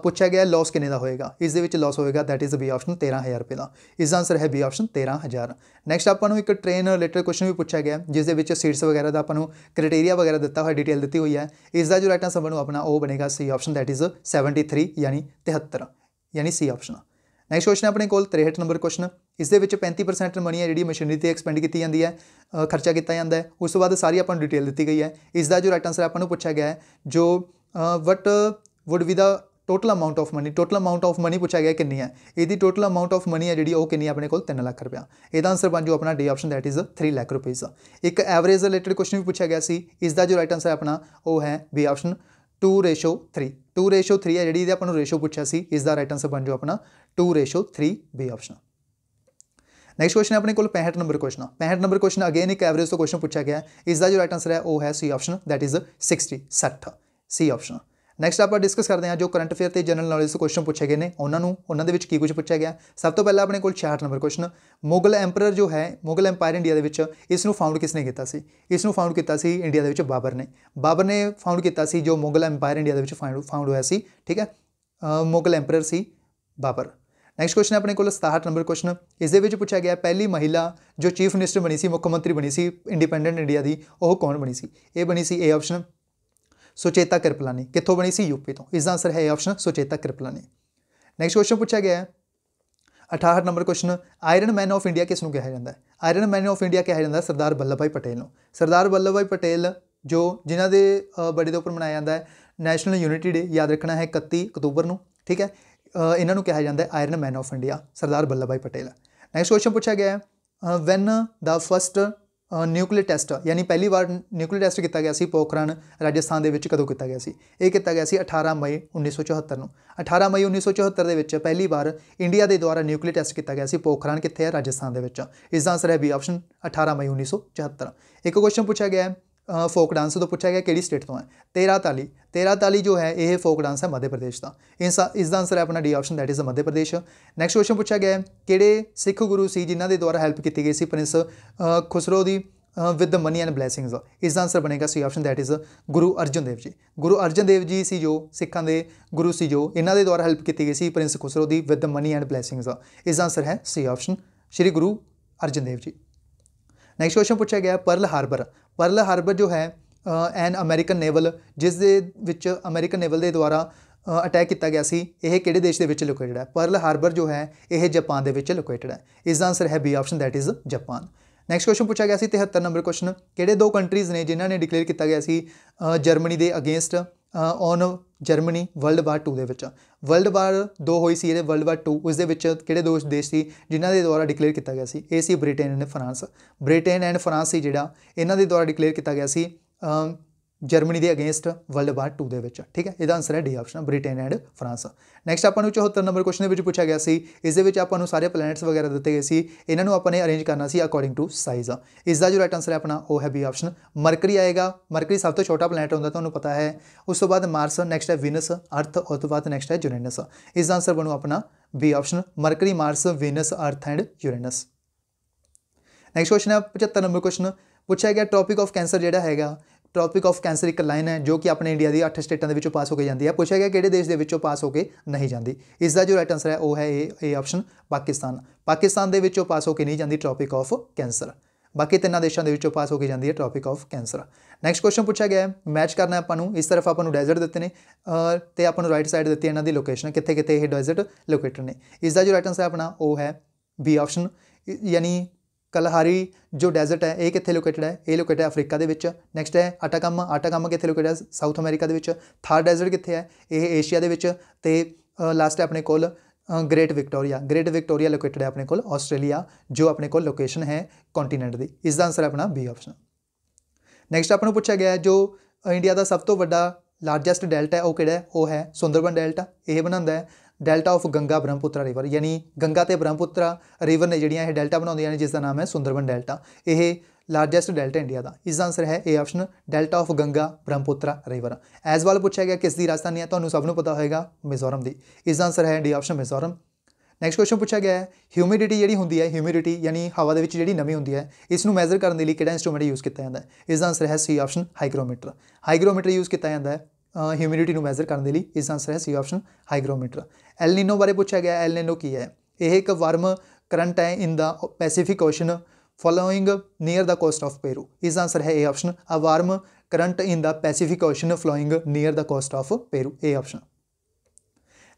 Speaker 1: ਪੁੱਛਿਆ ਗਿਆ ਲਾਸ ਕਿੰਨੇ ਦਾ ਹੋਏਗਾ ਇਸ ਦੇ ਵਿੱਚ ਲਾਸ ਹੋਏਗਾ ਥੈਟ ਇਜ਼ ਬੀ ਆਪਸ਼ਨ 13000 ਰੁਪਏ ਦਾ ਇਸ ਦਾ ਆਨਸਰ ਹੈ ਬੀ ਆਪਸ਼ਨ 13000 ਨੈਕਸਟ ਆਪਾਂ ਨੂੰ ਇੱਕ ਟ੍ਰੇਨ ਰਿਲੇਟਡ ਕੁਐਸਚਨ ਵੀ ਪੁੱਛਿਆ ਗਿਆ ਜਿਸ ਦੇ ਵਿੱਚ ਸੀਟਸ ਵਗੈਰਾ ਦਾ ਆਪਾਂ ਨੂੰ ਕ੍ਰਾਈਟੇਰੀਆ ਵਗੈਰਾ ਦਿੱਤਾ ਹੋਇਆ ਡਿਟੇਲ ਦਿੱਤੀ ਹੋਈ ਹੈ ਇਸ ਦਾ ਜੋ ਰਾਈਟ ਆਨਸਰ ਬਣੂ ਆਪਣਾ ਉਹ ਬਣੇਗਾ ਸੀ ਆਪਸ਼ਨ ਥੈਟ ਇਜ਼ 73 ਯਾਨੀ 73 ਯਾਨੀ ਸੀ ਆਪਸ਼ਨ ਨੈਕਸਟ ਕੁਐਸਚਨ ਆਪਣੇ ਕੋਲ 63 ਨੰਬਰ ਕੁਐਸਚਨ ਇਸ ਦੇ ਵਿੱਚ 35% ਮਨੀ ਹੈ ਜਿਹੜੀ ਮਸ਼ੀਨਰੀ ਤੇ ਐਕਸਪੈਂਡ ਕੀਤੀ ਜਾਂਦੀ ਹੈ ਖਰਚਾ ਕੀਤਾ ਜਾਂਦਾ ਹੈ ਉਸ ਤੋਂ ਬਾਅਦ ਸਾਰੀ ਆਪਾਂ ਨੂੰ ਡਿਟੇਲ ਦਿੱਤੀ ਗਈ ਹੈ ਇਸ ਦਾ ਜੋ ਰਾਈਟ ਆਨਸਰ ਆਪਾਂ ਨੂੰ ਪੁੱਛਿਆ ਗਿਆ ਹੈ ਜੋ what would be the total amount of money total amount of money ਪੁੱਛਿਆ ਗਿਆ ਕਿੰਨੀ ਹੈ ਇਹਦੀ ਟੋਟਲ ਅਮਾਉਂਟ ਆਫ ਮਨੀ ਹੈ ਜਿਹੜੀ ਉਹ ਕਿੰਨੀ ਆਪਣੇ ਕੋਲ 3 ਲੱਖ ਰੁਪਿਆ ਇਹਦਾ ਆਨਸਰ ਬਣ ਜੂ ਆਪਣਾ D option that is 3 lakh ਰੁਪਏ ਇੱਕ ਐਵਰੇਜ ਰਿਲੇਟਡ ਕੁਐਸਚਨ ਵੀ ਪੁੱਛਿਆ ਗਿਆ ਸੀ ਇਸ ਦਾ ਜੋ ਰਾਈਟ ਆਨਸਰ ਆਪਣਾ ਉਹ ਹੈ ਬੀ ਆਪਸ਼ਨ 2 ਰੇਸ਼ੋ 3 2 ਰੇਸ਼ੋ 3 ਹੈ ਜਿਹੜੀ ਇਹਦੇ ਆਪਾਂ ਨੂੰ ਰੇਸ਼ੋ ਪੁੱਛਿਆ ਸੀ ਇਸ ਦਾ ਰਾਈਟ ਆਨਸਰ ਬਣ ਜਾਓ ਆਪਣਾ 2 ratio 3 B option next question ਆਪਣੇ ਕੋਲ 65 number question 65 number question again ਇੱਕ ਐਵਰੇਜ ਤੋਂ ਕੁਐਸਚਨ ਪੁੱਛਿਆ ਗਿਆ ਹੈ ਇਸ ਦਾ ਜੋ ਰਾਈਟ ਆਨਸਰ ਹੈ ਉਹ ਹੈ C option that is 60 60 C option next ਆਪਾਂ ਡਿਸਕਸ ਕਰਦੇ ਹਾਂ ਜੋ ਕਰੰਟ ਅਫੇਅਰ ਤੇ ਜਨਰਲ ਨੌਲੇਜ ਦੇ ਕੁਐਸਚਨ ਪੁੱਛੇ ਗਏ ਨੇ ਉਹਨਾਂ ਨੂੰ ਉਹਨਾਂ ਦੇ ਵਿੱਚ ਕੀ ਕੁਝ ਪੁੱਛਿਆ ਗਿਆ ਸਭ ਤੋਂ ਪਹਿਲਾਂ ਆਪਣੇ ਕੋਲ 66 ਨੰਬਰ ਕੁਐਸਚਨ ਮੁਗਲ ਐਮਪਰਰ ਜੋ ਹੈ ਮੁਗਲ ਐਮਪਾਇਰ ਇੰਡੀਆ ਦੇ ਵਿੱਚ ਇਸ ਨੂੰ ਫਾਊਂਡ ਕਿਸ ਨੇ ਕੀਤਾ ਸੀ ਇਸ ਨੂੰ ਫਾਊਂਡ ਕੀਤਾ ਸੀ ਇੰਡੀਆ ਦੇ ਵਿੱਚ ਬਾਬਰ ਨੇ ਬਾਬਰ ਨੇ ਫਾਊਂਡ ਕੀਤਾ ਸੀ ਜੋ ਮੁਗਲ ਐਮਪਾਇਰ ਇੰਡੀਆ ਦੇ ਵਿੱਚ ਫਾਊਂਡ ਹੋਇਆ ਸੀ ਠੀਕ ਹੈ ਮੁਗਲ ਐਮਪਰਰ ਸੀ ਬਾਬਰ ਨੈਕਸਟ ਕੁਐਸਚਨ ਆਪਣੇ ਕੋਲ 67 ਨੰਬਰ ਕੁਐਸਚਨ ਇਸ ਦੇ ਵਿੱਚ ਪੁੱਛਿਆ ਗਿਆ ਪਹਿਲੀ ਮਹਿਲਾ ਜੋ ਚੀਫ ਮਿਨਿਸਟਰ ਬਣੀ ਸੀ ਮੁੱਖ ਮੰਤਰੀ ਬਣੀ ਸੀ ਇੰਡੀਪੈਂਡੈਂਟ ਇੰਡੀਆ ਦੀ ਉਹ ਕੌਣ ਬਣੀ ਸੀ ਇਹ ਬਣੀ ਸੀ ਏ ਆਪਸ਼ਨ ਸੁਚੇਤਾ ਕਿਰਪਲਾਨੀ ਕਿੱਥੋਂ ਬਣੀ ਸੀ ਯੂਪੀ ਤੋਂ ਇਸ ਦਾ ਆਨਸਰ ਹੈ option Sucheta Kripalani next question ਪੁੱਛਿਆ ਗਿਆ ਹੈ 68 number question Iron Man of India ਕਿਸ ਨੂੰ ਕਿਹਾ ਜਾਂਦਾ ਹੈ ਆਇਰਨ ਮੈਨ ਆਫ ਇੰਡੀਆ ਕਿਹਾ ਜਾਂਦਾ ਸਰਦਾਰ ਵੱਲਭ ਭਾਈ ਪਟੇਲ ਨੂੰ ਸਰਦਾਰ ਵੱਲਭ ਭਾਈ ਪਟੇਲ ਜੋ ਜਿਨ੍ਹਾਂ ਦੇ ਬੜੇ ਦੇ ਉੱਪਰ ਮਨਾਇਆ ਜਾਂਦਾ ਹੈ ਨੈਸ਼ਨਲ ਯੂਨਿਟੀ ਡੇ ਯਾਦ ਰੱਖਣਾ ਹੈ 31 ਅਕਤੂਬਰ ਨੂੰ ਠੀਕ ਹੈ ਇਹਨਾਂ ਨੂੰ ਕਿਹਾ ਜਾਂਦਾ ਹੈ Iron Man of India Sardar Vallabh bhai Patel next question ਪੁੱਛਿਆ ਗਿਆ ਹੈ when the first nuclear test ਯਾਨੀ ਪਹਿਲੀ ਵਾਰ ਨਿਊਕਲੀਅਰ ਟੈਸਟ ਕੀਤਾ ਗਿਆ ਸੀ ਪੋਖਰਨ ਰਾਜਸਥਾਨ ਦੇ ਵਿੱਚ ਕਦੋਂ ਕੀਤਾ ਗਿਆ ਸੀ ਇਹ ਕੀਤਾ ਗਿਆ ਸੀ 18 ਮਈ 1974 ਨੂੰ 18 ਮਈ 1974 ਦੇ ਵਿੱਚ ਪਹਿਲੀ ਵਾਰ ਇੰਡੀਆ ਦੇ ਦੁਆਰਾ ਨਿਊਕਲੀਅਰ ਟੈਸਟ ਕੀਤਾ ਗਿਆ ਸੀ ਪੋਖਰਨ ਕਿੱਥੇ ਹੈ ਰਾਜਸਥਾਨ ਦੇ ਵਿੱਚ ਇਸ ਦਾ ਆਨਸਰ ਹੈ ਬੀ ਆਪਸ਼ਨ 18 ਮਈ 1974 ਇੱਕ ਕੁਐਸਚਨ ਪੁੱਛਿਆ ਗਿਆ ਹੈ ਫੋਕ ਡਾਂਸ ਤੋਂ ਪੁੱਛਿਆ ਗਿਆ ਕਿਹੜੀ ਸਟੇਟ ਤੋਂ ਹੈ ਤੇਰਾ ਤਾਲੀ ਤੇਰਾ ਤਾਲੀ ਜੋ ਹੈ ਇਹ ਫੋਕ ਡਾਂਸ ਹੈ ਮੱਧ ਪ੍ਰਦੇਸ਼ ਦਾ ਇਸ ਇਸ ਦਾ ਆਨਸਰ ਹੈ ਆਪਣਾ D option that is Madhya Pradesh next question ਪੁੱਛਿਆ ਗਿਆ ਕਿਹੜੇ ਸਿੱਖ ਗੁਰੂ ਸੀ ਜਿਨ੍ਹਾਂ ਦੇ ਦੁਆਰਾ ਹੈਲਪ ਕੀਤੀ ਗਈ ਸੀ ਪ੍ਰਿੰਸ ਖੁਸਰੋ ਦੀ with the money and blessings ਇਸ ਦਾ ਆਨਸਰ ਬਣੇਗਾ C option that is Guru Arjan Dev ji Guru Arjan Dev ਜੀ ਸੀ ਜੋ ਸਿੱਖਾਂ ਦੇ ਗੁਰੂ ਸੀ ਜੋ ਇਹਨਾਂ ਦੇ ਦੁਆਰਾ ਹੈਲਪ ਕੀਤੀ ਗਈ ਸੀ ਪ੍ਰਿੰਸ ਖੁਸਰੋ ਦੀ with the money and blessings ਇਸ ਦਾ ਆਨਸਰ ਹੈ ਸੀ ਆਪਸ਼ਨ ਸ਼੍ਰੀ ਗੁਰੂ ਅਰਜਨ ਦੇਵ ਜੀ ਨੈਕਸਟ ਕੁਐਸਚਨ ਪੁੱਛਿਆ ਗਿਆ ਪਰਲ ਹਾਰਬਰ ਪਰਲ ਹਾਰਬਰ ਜੋ ਹੈ ਐਨ ਅਮਰੀਕਨ ਨੇਵਲ ਜਿਸ ਦੇ ਵਿੱਚ ਅਮਰੀਕਨ ਨੇਵਲ ਦੇ ਦੁਆਰਾ ਅਟੈਕ ਕੀਤਾ ਗਿਆ ਸੀ ਇਹ ਕਿਹੜੇ ਦੇਸ਼ ਦੇ ਵਿੱਚ ਲੋਕੇਟਡ ਹੈ ਪਰਲ ਹਾਰਬਰ ਜੋ ਹੈ ਇਹ ਜਾਪਾਨ ਦੇ ਵਿੱਚ ਲੋਕੇਟਡ ਹੈ ਇਸ ਦਾ ਆਨਸਰ ਹੈ B option that is Japan next question ਪੁੱਛਿਆ ਗਿਆ ਸੀ 73 ਨੰਬਰ ਕੁਐਸਚਨ ਕਿਹੜੇ ਦੋ ਕੰਟਰੀਜ਼ ਨੇ ਜਿਨ੍ਹਾਂ ਨੇ ਡਿਕਲੇਅਰ ਕੀਤਾ ਗਿਆ ਸੀ ਜਰਮਨੀ ਦੇ against on Germany World War 2 ਦੇ ਵਿੱਚ ਵਰਲਡ ਵਾਰ 2 ਹੋਈ ਸੀ ਇਹਦੇ ਵਰਲਡ ਵਾਰ 2 ਉਸ ਦੇ ਵਿੱਚ ਕਿਹੜੇ ਦੋ ਦੇਸ਼ ਸੀ ਜਿਨ੍ਹਾਂ ਦੇ ਦੁਆਰਾ ਡਿਕਲੇਅਰ ਕੀਤਾ ਗਿਆ ਸੀ ਇਹ ਸੀ Britain and France Britain and France ਸੀ ਜਿਹੜਾ ਇਹਨਾਂ ਦੇ ਦੁਆਰਾ ਡਿਕਲੇਅਰ ਕੀਤਾ ਗਿਆ ਸੀ ਜਰਮਨੀ ਦੇ ਅਗੇਂਸਟ ਵਰਲਡ ਵਾਰ 2 ਦੇ ਵਿੱਚ ਠੀਕ ਹੈ ਇਹਦਾ ਆਨਸਰ ਹੈ D option Britain and France next ਆਪਾਂ ਨੂੰ 74 ਨੰਬਰ ਕੁਐਸਚਨ ਦੇ ਵਿੱਚ ਪੁੱਛਿਆ ਗਿਆ ਸੀ ਇਸ ਦੇ ਵਿੱਚ ਆਪਾਂ ਨੂੰ ਸਾਰੇ ਪਲੈਨਟਸ ਵਗੈਰਾ ਦਿੱਤੇ ਗਏ ਸੀ ਇਹਨਾਂ ਨੂੰ ਆਪਾਂ ਨੇ ਅਰੇਂਜ ਕਰਨਾ ਸੀ ਅਕੋਰਡਿੰਗ ਟੂ ਸਾਈਜ਼ ਇਸ ਦਾ ਜੋ ਰਾਈਟ ਆਨਸਰ ਹੈ ਆਪਣਾ ਉਹ ਹੈ ਬੀ ਆਪਸ਼ਨ ਮਰਕਰੀ ਆਏਗਾ ਮਰਕਰੀ ਸਭ ਤੋਂ ਛੋਟਾ ਪਲੈਨਟ ਹੁੰਦਾ ਤੁਹਾਨੂੰ ਪਤਾ ਹੈ ਉਸ ਤੋਂ ਬਾਅਦ ਮਾਰਸ ਨੈਕਸਟ ਹੈ ਵੀਨਸ ਅਰਥ ਉਸ ਤੋਂ ਬਾਅਦ ਨੈਕਸਟ ਹੈ ਯੂਰੇਨਸ ਇਸ ਦਾ ਆਨਸਰ ਬਣੂ ਆਪਣਾ B option Mercury Mars Venus Earth and Uranus next question ਹੈ 75 ਨੰਬਰ ਕੁਐਸਚਨ ਪੁੱਛਿਆ ਗਿਆ ਟੌਪਿਕ ਆਫ ਕੈਂਸਰ ਜਿਹੜਾ ਹੈਗਾ ਟ੍ਰੋਪਿਕ ਆਫ ਕੈਂਸਰ ਇੱਕ ਲਾਈਨ ਹੈ ਜੋ ਕਿ ਆਪਣੇ ਇੰਡੀਆ ਦੀ 8 ਸਟੇਟਾਂ ਦੇ ਵਿੱਚੋਂ ਪਾਸ ਹੋ ਕੇ ਜਾਂਦੀ ਹੈ ਪੁੱਛਿਆ ਗਿਆ ਕਿਹੜੇ ਦੇਸ਼ ਦੇ ਵਿੱਚੋਂ ਪਾਸ ਹੋ ਕੇ ਨਹੀਂ ਜਾਂਦੀ ਇਸ ਦਾ ਜੋ ਰਾਈਟ ਆਨਸਰ ਹੈ ਉਹ ਹੈ ਇਹ ਇਹ ਆਪਸ਼ਨ ਪਾਕਿਸਤਾਨ ਪਾਕਿਸਤਾਨ ਦੇ ਵਿੱਚੋਂ ਪਾਸ ਹੋ ਕੇ ਨਹੀਂ ਜਾਂਦੀ ਟ੍ਰੋਪਿਕ ਆਫ ਕੈਂਸਰ ਬਾਕੀ ਤਿੰਨਾਂ ਦੇਸ਼ਾਂ ਦੇ ਵਿੱਚੋਂ ਪਾਸ ਹੋ ਕੇ ਜਾਂਦੀ ਹੈ Tropic of Cancer next question ਪੁੱਛਿਆ ਗਿਆ ਹੈ ਮੈਚ ਕਰਨਾ ਹੈ ਆਪਾਂ ਨੂੰ ਇਸ ਤਰਫ ਆਪਾਂ ਨੂੰ ਡੈਜ਼ਰਟ ਦਿੱਤੇ ਨੇ ਤੇ ਆਪਾਂ ਨੂੰ ਰਾਈਟ ਸਾਈਡ ਦਿੱਤੀ ਇਹਨਾਂ ਦੀ ਲੋਕੇਸ਼ਨ ਕਿੱਥੇ ਕਿੱਥੇ ਇਹ ਡੈਜ਼ਰਟ ਲੋਕੇਟਡ ਨੇ ਇਸ ਦਾ ਜੋ ਰਾਈਟ ਆਨਸਰ ਹੈ ਆਪਣਾ ਉਹ ਹੈ ਬੀ ਆਪਸ਼ਨ ਯਾਨੀ ਕਲਹਾਰੀ ਜੋ ਡੈਜ਼ਰਟ ਹੈ ਇਹ ਕਿੱਥੇ ਲੋਕੇਟਡ ਹੈ ਇਹ ਲੋਕੇਟਡ ਹੈ ਅਫਰੀਕਾ ਦੇ ਵਿੱਚ ਨੈਕਸਟ ਹੈ ਆਟਾਕਾਮਾ ਆਟਾਕਾਮਾ ਕਿੱਥੇ ਲੋਕੇਟਡ ਹੈ ਸਾਊਥ ਅਮਰੀਕਾ ਦੇ ਵਿੱਚ ਥਰਡ ਡੈਜ਼ਰਟ ਕਿੱਥੇ ਹੈ ਇਹ ਏਸ਼ੀਆ ਦੇ ਵਿੱਚ ਤੇ ਲਾਸਟ ਹੈ ਆਪਣੇ ਕੋਲ Great Victoria Great Victoria located ਹੈ ਆਪਣੇ ਕੋਲ ਆਸਟ੍ਰੇਲੀਆ ਜੋ ਆਪਣੇ ਕੋਲ ਲੋਕੇਸ਼ਨ ਹੈ ਕੰਟੀਨੈਂਟ ਦੀ ਇਸ ਦਾ ਆਨਸਰ ਹੈ ਆਪਣਾ ਬੀ ਆਪਸ਼ਨ ਨੈਕਸਟ ਆਪਾਂ ਨੂੰ ਪੁੱਛਿਆ ਗਿਆ ਹੈ ਜੋ ਇੰਡੀਆ ਦਾ ਸਭ ਤੋਂ ਵੱਡਾ ਲਾਰਜੈਸਟ ਡੈਲਟਾ ਹੈ ਉਹ ਕਿਹੜਾ ਹੈ ਉਹ ਹੈ ਸੁੰਦਰਬਨ ਡੈਲਟਾ ਇਹ ਬਣਾਉਂਦਾ ਹੈ delta of Ganga Brahmaputra river ਯਾਨੀ ਗੰਗਾ ਤੇ ਬ੍ਰਹਮਪੁੱਤਰਾ ਰਿਵਰ ਨੇ ਜਿਹੜੀਆਂ ਇਹ ਡੈਲਟਾ ਬਣਾਉਂਦੀਆਂ ਨੇ ਜਿਸ ਦਾ ਨਾਮ ਹੈ ਸੁੰਦਰਬਨ ਡੈਲਟਾ ਇਹ ਲਾਰਜੈਸਟ ਡੈਲਟਾ ਇੰਡੀਆ ਦਾ ਇਸ ਦਾ ਆਨਸਰ ਹੈ A option delta of Ganga Brahmaputra river ਐਸ ਵਾਲ ਪੁੱਛਿਆ ਗਿਆ ਕਿਸ ਦੀ ਰਾਜਧਾਨੀ ਹੈ ਤੁਹਾਨੂੰ ਸਭ ਨੂੰ ਪਤਾ ਹੋਏਗਾ ਮਿਜ਼ੋਰਮ ਦੀ ਇਸ ਦਾ ਆਨਸਰ ਹੈ D option Mizoram next question ਪੁੱਛਿਆ ਗਿਆ ਹੈ ਹਿਊਮਿਡਿਟੀ ਜਿਹੜੀ ਹੁੰਦੀ ਹੈ ਹਿਊਮਿਡਿਟੀ ਯਾਨੀ ਹਵਾ ਦੇ ਵਿੱਚ ਜਿਹੜੀ ਨਮੀ ਹੁੰਦੀ ਹੈ ਇਸ ਨੂੰ ਮੈਜ਼ਰ ਕਰਨ ਦੇ ਲਈ ਕਿਹੜਾ ਇਨਸਟਰੂਮੈਂਟ ਯੂਜ਼ ਕੀਤਾ ਜਾਂਦਾ ਹੈ ਇਸ ਦਾ ਆਨਸਰ ਹੈ ਸੀ ਆਪਸ਼ਨ ਹਾਈਗਰੋਮੀਟਰ ਹਾਈਗਰੋਮੀਟਰ ਯੂਜ਼ ਕੀਤਾ ਜਾਂਦਾ ਹੈ ਹਿਊਮਿਡਿਟੀ ਨੂੰ ਮੈਜ਼ਰ ਕਰਨ ਦੇ ਲਈ ਇਸ ਆਨਸਰ ਹੈ C option hygrometer El Nino ਬਾਰੇ ਪੁੱਛਿਆ ਗਿਆ ਐਲ ਨੀਨੋ ਕੀ ਹੈ ਇਹ ਇੱਕ ਵਾਰਮ ਕਰੰਟ ਹੈ in the Pacific Ocean flowing near the coast of Peru ਇਸ ਆਨਸਰ ਹੈ A option a warm current in the Pacific Ocean flowing near the coast of Peru A option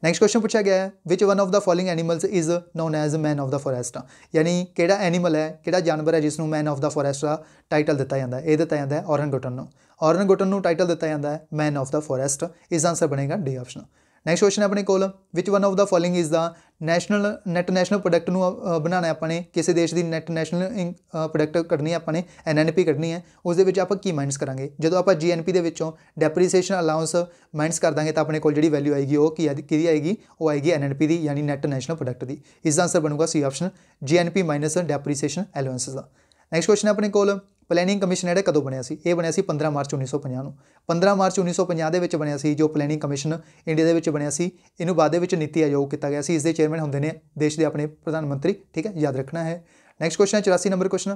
Speaker 1: next question ਪੁੱਛਿਆ ਗਿਆ ਹੈ which one of the following animals is known as man of the forest ਯਾਨੀ ਕਿਹੜਾ animal ਹੈ ਕਿਹੜਾ ਜਾਨਵਰ ਹੈ ਜਿਸ ਨੂੰ ਮੈਨ ਆਫ ਦਾ ਫੋਰੈਸਟ ਦਾ ਟਾਈਟਲ ਦਿੱਤਾ ਜਾਂਦਾ ਹੈ ਇਹ ਦਿੱਤਾ ਜਾਂਦਾ ਹੈ ਔਰਨਗਟਨ ਨੂੰ ਔਰਨ ਗੋਟਨ ਨੂੰ ਟਾਈਟਲ ਦਿੱਤਾ ਜਾਂਦਾ ਹੈ ਮੈਨ ਆਫ ਦਾ ਫੋਰੈਸਟ ਇਸ ਆਨਸਰ ਬਣੇਗਾ ਡੀ ਆਪਸ਼ਨ ਨੈਕਸਟ ਕੁਐਸਚਨ ਆਪਣੇ ਕੋਲ which one of the following is the national net national product ਨੂੰ ਬਣਾਉਣਾ ਆਪਾਂ ਨੇ ਕਿਸੇ ਦੇਸ਼ ਦੀ ਨੈਟ ਨੈਸ਼ਨਲ ਪ੍ਰੋਡਕਟ ਕਰਨੀ ਆਪਣੇ ਆਪਾਂ ਨੇ ਐਨਐਨਪੀ ਕਰਨੀ ਹੈ ਉਸ ਦੇ ਵਿੱਚ ਆਪਾਂ ਕੀ ਮਾਈਨਸ ਕਰਾਂਗੇ ਜਦੋਂ ਆਪਾਂ ਜੀਐਨਪੀ ਦੇ ਵਿੱਚੋਂ ਡੈਪਰੀਸੀਏਸ਼ਨ ਅਲਾਉਂਸ ਮਾਈਨਸ ਕਰ ਦਾਂਗੇ ਤਾਂ ਆਪਣੇ ਕੋਲ ਜਿਹੜੀ ਵੈਲਿਊ ਆਏਗੀ ਉਹ ਕੀ ਕਿਹਦੀ ਆਏਗੀ ਉਹ ਆਏਗੀ ਐਨਐਨਪੀ ਦੀ ਯਾਨੀ ਨੈਟ ਨੈਸ਼ਨਲ ਪ੍ਰੋਡਕਟ ਦੀ ਇਸ ਦਾ ਆਨਸਰ ਬਣੂਗਾ C option GNP minus depreciation allowances ਦਾ ਨੈਕਸਟ ਕੁਐਸਚਨ ਆਪਣੇ ਕੋਲ ਪਲੈਨਿੰਗ ਕਮਿਸ਼ਨ ਇਹ ਕਦੋਂ ਬਣਿਆ ਸੀ ਇਹ ਬਣਿਆ ਸੀ 15 ਮਾਰਚ 1950 ਨੂੰ 15 ਮਾਰਚ 1950 ਦੇ ਵਿੱਚ ਬਣਿਆ ਸੀ ਜੋ ਪਲੈਨਿੰਗ ਕਮਿਸ਼ਨ ਇੰਡੀਆ ਦੇ ਵਿੱਚ ਬਣਿਆ ਸੀ ਇਹਨੂੰ ਬਾਅਦ ਦੇ ਵਿੱਚ ਨੀਤੀ ਆਯੋਗ ਕੀਤਾ ਗਿਆ ਸੀ ਇਸ ਦੇ ਚੇਅਰਮੈਨ ਹੁੰਦੇ ਨੇ ਦੇਸ਼ ਦੇ ਆਪਣੇ ਪ੍ਰਧਾਨ ਮੰਤਰੀ ਠੀਕ ਹੈ ਯਾਦ ਰੱਖਣਾ ਹੈ ਨੈਕਸਟ ਕੁਐਸਚਨ ਹੈ 84 ਨੰਬਰ ਕੁਐਸਚਨ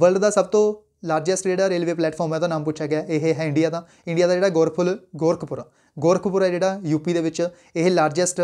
Speaker 1: ਵਰਲਡ ਦਾ ਸਭ ਤੋਂ ਲਾਰਜੈਸਟ ਰੇਡਾ ਰੇਲਵੇ ਪਲੇਟਫਾਰਮ ਹੈ ਤਾਂ ਨਾਮ ਪੁੱਛਿਆ ਗਿਆ ਇਹ ਹੈ ਇੰਡੀਆ ਦਾ ਇੰਡੀਆ ਦਾ ਜਿਹੜਾ ਗੋਰਖਪੁਰ ਗੋਰਖਪੁਰ ਗੋਰਖਪੁਰ ਹੈ ਜਿਹੜਾ ਯੂਪੀ ਦੇ ਵਿੱਚ ਇਹ ਲਾਰਜੈਸਟ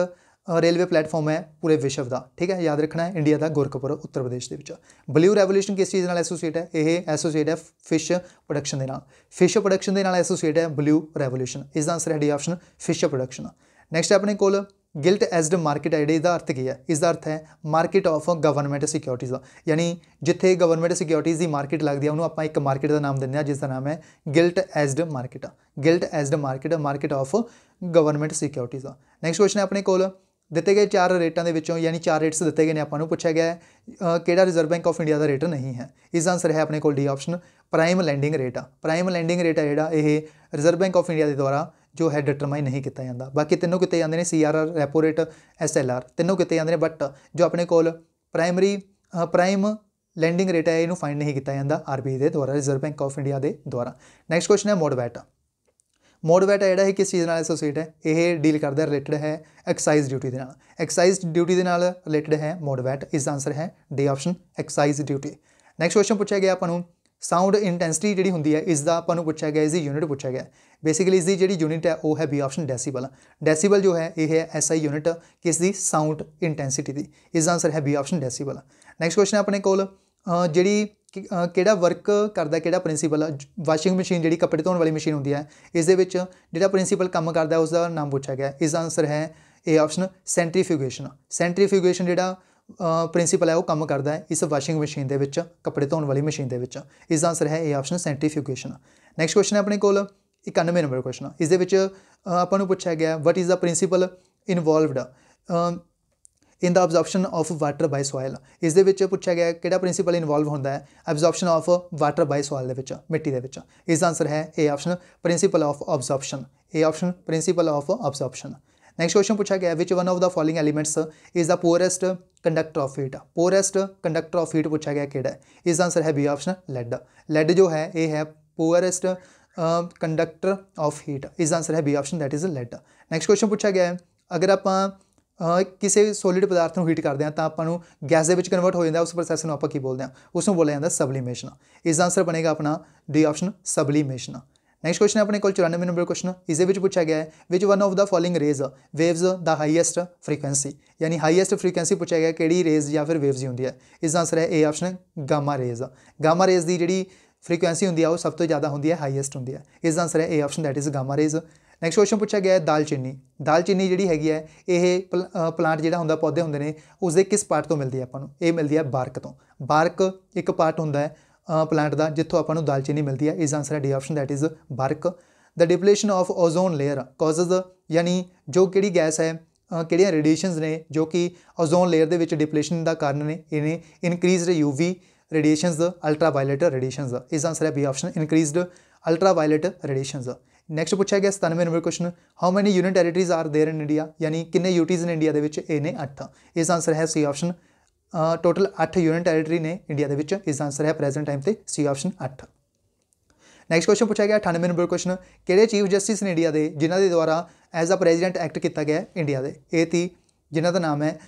Speaker 1: ਰੇਲਵੇ ਪਲੇਟਫਾਰਮ ਹੈ ਪੂਰੇ ਵਿਸ਼ਵ ਦਾ ਠੀਕ ਹੈ ਯਾਦ ਰੱਖਣਾ ਹੈ ਇੰਡੀਆ ਦਾ ਗੁਰਕਪੁਰ ਉੱਤਰ ਪ੍ਰਦੇਸ਼ ਦੇ ਵਿੱਚ ਬਲੂ ਰੈਵੋਲੂਸ਼ਨ ਕਿਸ ਚੀਜ਼ ਨਾਲ ਐਸੋਸੀਏਟ ਹੈ ਇਹ ਐਸੋਸੀਏਟ ਹੈ ਫਿਸ਼ ਪ੍ਰੋਡਕਸ਼ਨ ਦੇ ਨਾਲ ਫਿਸ਼ ਪ੍ਰੋਡਕਸ਼ਨ ਦੇ ਨਾਲ ਐਸੋਸੀਏਟ ਹੈ ਬਲੂ ਰੈਵੋਲੂਸ਼ਨ ਇਸ ਦਾ ਆਨਸਰ ਹੈ D option fish production next ਆਪਣੇ ਕੋਲ ਗਿਲਟ ਐਸਡ ਮਾਰਕੀਟ ਆਈਡੀ ਦਾ ਅਰਥ ਕੀ ਹੈ ਇਸ ਦਾ ਅਰਥ ਹੈ ਮਾਰਕੀਟ ਆਫ ਗਵਰਨਮੈਂਟ ਸਿਕਿਉਰਿਟੀਜ਼ ਦਾ ਯਾਨੀ ਜਿੱਥੇ ਗਵਰਨਮੈਂਟ ਸਿਕਿਉਰਿਟੀਜ਼ ਦੀ ਮਾਰਕੀਟ ਲੱਗਦੀ ਹੈ ਉਹਨੂੰ ਆਪਾਂ ਇੱਕ ਮਾਰਕੀਟ ਦਾ ਨਾਮ ਦਿੰਦੇ ਹਾਂ ਜਿਸ ਦਾ ਨਾਮ ਹੈ gilt edged market gilt edged market market of government securities ਦਾ ਨੈਕਸਟ ਕੁਐਸਚਨ ਹੈ ਆਪਣੇ ਕੋਲ ਦਿੱਤੇ ਗਏ ਚਾਰ ਰੇਟਾਂ ਦੇ ਵਿੱਚੋਂ ਯਾਨੀ ਚਾਰ ਰੇਟਸ ਦਿੱਤੇ ਗਏ ਨੇ ਆਪਾਂ ਨੂੰ ਪੁੱਛਿਆ ਗਿਆ ਹੈ ਕਿਹੜਾ ਰਿਜ਼ਰਵ ਬੈਂਕ ਆਫ ਇੰਡੀਆ ਦਾ ਰੇਟ ਨਹੀਂ ਹੈ ਇਸ ਦਾ ਆਨਸਰ ਹੈ ਆਪਣੇ ਕੋਲ D option prime lending rate ਆ ਪ੍ਰਾਈਮ ਲੈਂਡਿੰਗ ਰੇਟ ਆ ਜਿਹੜਾ ਇਹ ਰਿਜ਼ਰਵ ਬੈਂਕ ਆਫ ਇੰਡੀਆ ਦੇ ਦੁਆਰਾ ਜੋ ਹੈ ਡਿਟਰਮਾਈਨ ਨਹੀਂ ਕੀਤਾ ਜਾਂਦਾ ਬਾਕੀ ਤਿੰਨੋਂ ਕਿਤੇ ਜਾਂਦੇ ਨੇ ਸੀਆਰਆਰ ਰੈਪੋ ਰੇਟ ਐਸਐਲਆਰ ਤਿੰਨੋਂ ਕਿਤੇ ਜਾਂਦੇ ਨੇ ਬਟ ਜੋ ਆਪਣੇ ਕੋਲ ਪ੍ਰਾਇਮਰੀ ਪ੍ਰਾਈਮ ਲੈਂਡਿੰਗ ਰੇਟ ਹੈ ਇਹਨੂੰ ਫਾਈਂਡ ਨਹੀਂ ਕੀਤਾ ਜਾਂਦਾ ਆਰਬੀਆਈ ਦੇ ਦੁਆਰਾ ਰਿਜ਼ਰਵ ਬੈਂਕ ਆਫ ਇੰਡੀਆ ਦੇ ਦੁਆਰਾ ਨੈਕਸਟ ਕੁਐਸਚਨ ਹੈ ਮੋਡ ਮੋਡਵੈਟ ਮੋਡਵੈਟ ਜਿਹੜਾ ਇਹ ਕਿਸ ਚੀਜ਼ ਨਾਲ ਐਸੋਸੀਏਟ ਹੈ ਇਹ ਡੀਲ ਕਰਦਾ ਰਿਲੇਟਡ ਹੈ ਐਕਸਾਈਜ਼ ਡਿਊਟੀ ਦੇ ਨਾਲ ਐਕਸਾਈਜ਼ ਡਿਊਟੀ ਦੇ ਨਾਲ ਰਿਲੇਟਡ ਹੈ ਮੋਡਵੈਟ ਇਸ ਦਾ ਆਨਸਰ ਹੈ D option excise duty next question ਪੁੱਛਿਆ ਗਿਆ ਆਪਾਂ ਨੂੰ ਸਾਊਂਡ ਇੰਟੈਂਸਿਟੀ ਜਿਹੜੀ ਹੁੰਦੀ ਹੈ ਇਸ ਦਾ ਆਪਾਂ ਨੂੰ ਪੁੱਛਿਆ ਗਿਆ ਇਸ ਦੀ ਯੂਨਿਟ ਪੁੱਛਿਆ ਗਿਆ ਬੇਸਿਕਲੀ ਇਸ ਦੀ ਜਿਹੜੀ ਯੂਨਿਟ ਹੈ ਉਹ ਹੈ ਬੀ ਆਪਸ਼ਨ ਡੈਸੀਬਲ ਡੈਸੀਬਲ ਜੋ ਹੈ ਇਹ ਹੈ ਐਸਆਈ ਯੂਨਿਟ ਕਿਸ ਦੀ ਸਾਊਂਡ ਇੰਟੈਂਸਿਟੀ ਦੀ ਇਸ ਦਾ ਆਨਸਰ ਹੈ B option decibel next question ਆਪਣੇ ਕੋਲ ਜਿਹੜੀ ਕਿਹੜਾ ਵਰਕ ਕਰਦਾ ਕਿਹੜਾ ਪ੍ਰਿੰਸੀਪਲ ਆ ਵਾਸ਼ਿੰਗ ਮਸ਼ੀਨ ਜਿਹੜੀ ਕੱਪੜੇ ਧੋਣ ਵਾਲੀ ਮਸ਼ੀਨ ਹੁੰਦੀ ਹੈ ਇਸ ਦੇ ਵਿੱਚ ਜਿਹੜਾ ਪ੍ਰਿੰਸੀਪਲ ਕੰਮ ਕਰਦਾ ਉਸ ਦਾ ਨਾਮ ਪੁੱਛਿਆ ਗਿਆ ਇਸ ਦਾ ਆਨਸਰ ਹੈ ਏ ਆਪਸ਼ਨ ਸੈਂਟਰੀਫਿਊਗੇਸ਼ਨ ਸੈਂਟਰੀਫਿਊਗੇਸ਼ਨ ਜਿਹੜਾ ਪ੍ਰਿੰਸੀਪਲ ਹੈ ਉਹ ਕੰਮ ਕਰਦਾ ਹੈ ਇਸ ਵਾਸ਼ਿੰਗ ਮਸ਼ੀਨ ਦੇ ਵਿੱਚ ਕੱਪੜੇ ਧੋਣ ਵਾਲੀ ਮਸ਼ੀਨ ਦੇ ਵਿੱਚ ਇਸ ਦਾ ਆਨਸਰ ਹੈ A option centrifugation next question ਹੈ ਆਪਣੇ ਕੋਲ 91 ਨੰਬਰ ਕੁਐਸਚਨ ਇਸ ਦੇ ਵਿੱਚ ਆਪਾਂ ਨੂੰ ਪੁੱਛਿਆ ਗਿਆ what is the principle involved in the absorption of water by soil इस पूछा गया कि प्रिंसीपल इनवॉल्व होंगे absorption of water by soil मिट्टी के इस आंसर है A option principle of absorption A option principle of absorption next question पूछा गया which one of the following elements is the poorest conductor of heat poorest conductor of heat पूछा गया कि है इसका आंसर है बी ऑप्शन लैड लैड जो है यह है पोरेस्ट कंडक्टर ऑफ हीट इस आंसर है B option that is lead next question पूछा गया अगर आप ਕਿਸੇ ਸੋਲਿਡ ਪਦਾਰਥ ਨੂੰ ਹੀਟ ਕਰਦੇ ਆ ਤਾਂ ਆਪਾਂ ਨੂੰ ਗੈਸ ਦੇ ਵਿੱਚ ਕਨਵਰਟ ਹੋ ਜਾਂਦਾ ਉਸ ਪ੍ਰੋਸੈਸ ਨੂੰ ਆਪਾਂ ਕੀ ਬੋਲਦੇ ਆ ਉਸ ਨੂੰ ਬੋਲਿਆ ਜਾਂਦਾ ਸਬਲੀਮੇਸ਼ਨ ਇਸ ਦਾ ਆਨਸਰ ਬਣੇਗਾ ਆਪਣਾ D option sublimation next question ਆਪਣੇ ਕੋਲ 94 ਨੰਬਰ ਕੁਐਸਚਨ ਇਸ ਦੇ ਵਿੱਚ ਪੁੱਛਿਆ ਗਿਆ ਹੈ which one of the following rays waves the highest frequency ਯਾਨੀ ਹਾਈਐਸਟ ਫ੍ਰੀਕੁਐਂਸੀ ਪੁੱਛਿਆ ਗਿਆ ਕਿਹੜੀ ਰੇਜ਼ ਜਾਂ ਫਿਰ ਵੇਵਸ ਹੀ ਹੁੰਦੀ ਹੈ ਇਸ ਦਾ ਆਨਸਰ ਹੈ A option gamma rays gamma rays ਦੀ ਜਿਹੜੀ ਫ੍ਰੀਕੁਐਂਸੀ ਹੁੰਦੀ ਆ ਉਹ ਸਭ ਤੋਂ ਜ਼ਿਆਦਾ ਹੁੰਦੀ ਹੈ ਹਾਈਐਸਟ ਹੁੰਦੀ ਹੈ ਇਸ ਦਾ ਆਨਸਰ ਹੈ A option that is gamma rays next question ਪੁੱਛਿਆ ਗਿਆ ਹੈ ਦਾਲਚੀਨੀ ਦਾਲਚੀਨੀ ਜਿਹੜੀ ਹੈਗੀ ਹੈ ਇਹ ਪਲਾਂਟ ਜਿਹੜਾ ਹੁੰਦਾ ਪੌਦੇ ਹੁੰਦੇ ਨੇ ਉਸ ਦੇ ਕਿਸ ਪਾਰਟ ਤੋਂ ਮਿਲਦੀ ਹੈ ਆਪਾਂ ਨੂੰ ਇਹ ਮਿਲਦੀ ਹੈ ਬਾਰਕ ਤੋਂ ਬਾਰਕ ਇੱਕ ਪਾਰਟ ਹੁੰਦਾ ਹੈ ਪਲਾਂਟ ਦਾ ਜਿੱਥੋਂ ਆਪਾਂ ਨੂੰ ਦਾਲਚੀਨੀ ਮਿਲਦੀ ਹੈ ਇਸ ਆਨਸਰ ਹੈ D option that is BARC the depletion of ozone layer causes ਯਾਨੀ ਜੋ ਕਿਹੜੀ ਗੈਸ ਹੈ ਕਿਹੜੀਆਂ ਰੇਡੀਏਸ਼ਨਸ ਨੇ ਜੋ ਕਿ ਓਜ਼ੋਨ ਲੇਅਰ ਦੇ ਵਿੱਚ ਡਿਪਲੀਸ਼ਨ ਦਾ ਕਾਰਨ ਨੇ ਇਹਨੇ increased UV radiations ultraviolet radiations ਇਸ ਆਨਸਰ ਹੈ B option increased ultraviolet radiations next ਪੁੱਛਿਆ ਗਿਆ 97 number question how many union territories are there in India ਯਾਨੀ ਕਿੰਨੇ ਯੂਟੀਜ਼ ਨੇ ਇੰਡੀਆ ਦੇ ਵਿੱਚ ਇਹ ਨੇ 8 ਇਸ ਆਨਸਰ ਹੈ C option total 8 union territory ਨੇ ਇੰਡੀਆ ਦੇ ਵਿੱਚ ਇਸ ਆਨਸਰ ਹੈ ਪ੍ਰੈਜ਼ੈਂਟ ਟਾਈਮ ਤੇ ਸੀ ਆਪਸ਼ਨ 8 ਨੈਕਸਟ ਕੁਐਸਚਨ ਪੁੱਛਿਆ ਗਿਆ 98 ਨੰਬਰ ਕੁਐਸਚਨ ਕਿਹੜੇ ਚੀਫ ਜਸਟਿਸ ਨੇ ਇੰਡੀਆ ਦੇ ਜਿਨ੍ਹਾਂ ਦੇ ਦੁਆਰਾ ਐਜ਼ ਅ ਪ੍ਰੈਜ਼ੀਡੈਂਟ ਐਕਟ ਕੀਤਾ ਗਿਆ ਇੰਡੀਆ ਦੇ ਇਹ ਤੀ ਜਿਨ੍ਹਾਂ ਦਾ ਨਾਮ ਹੈ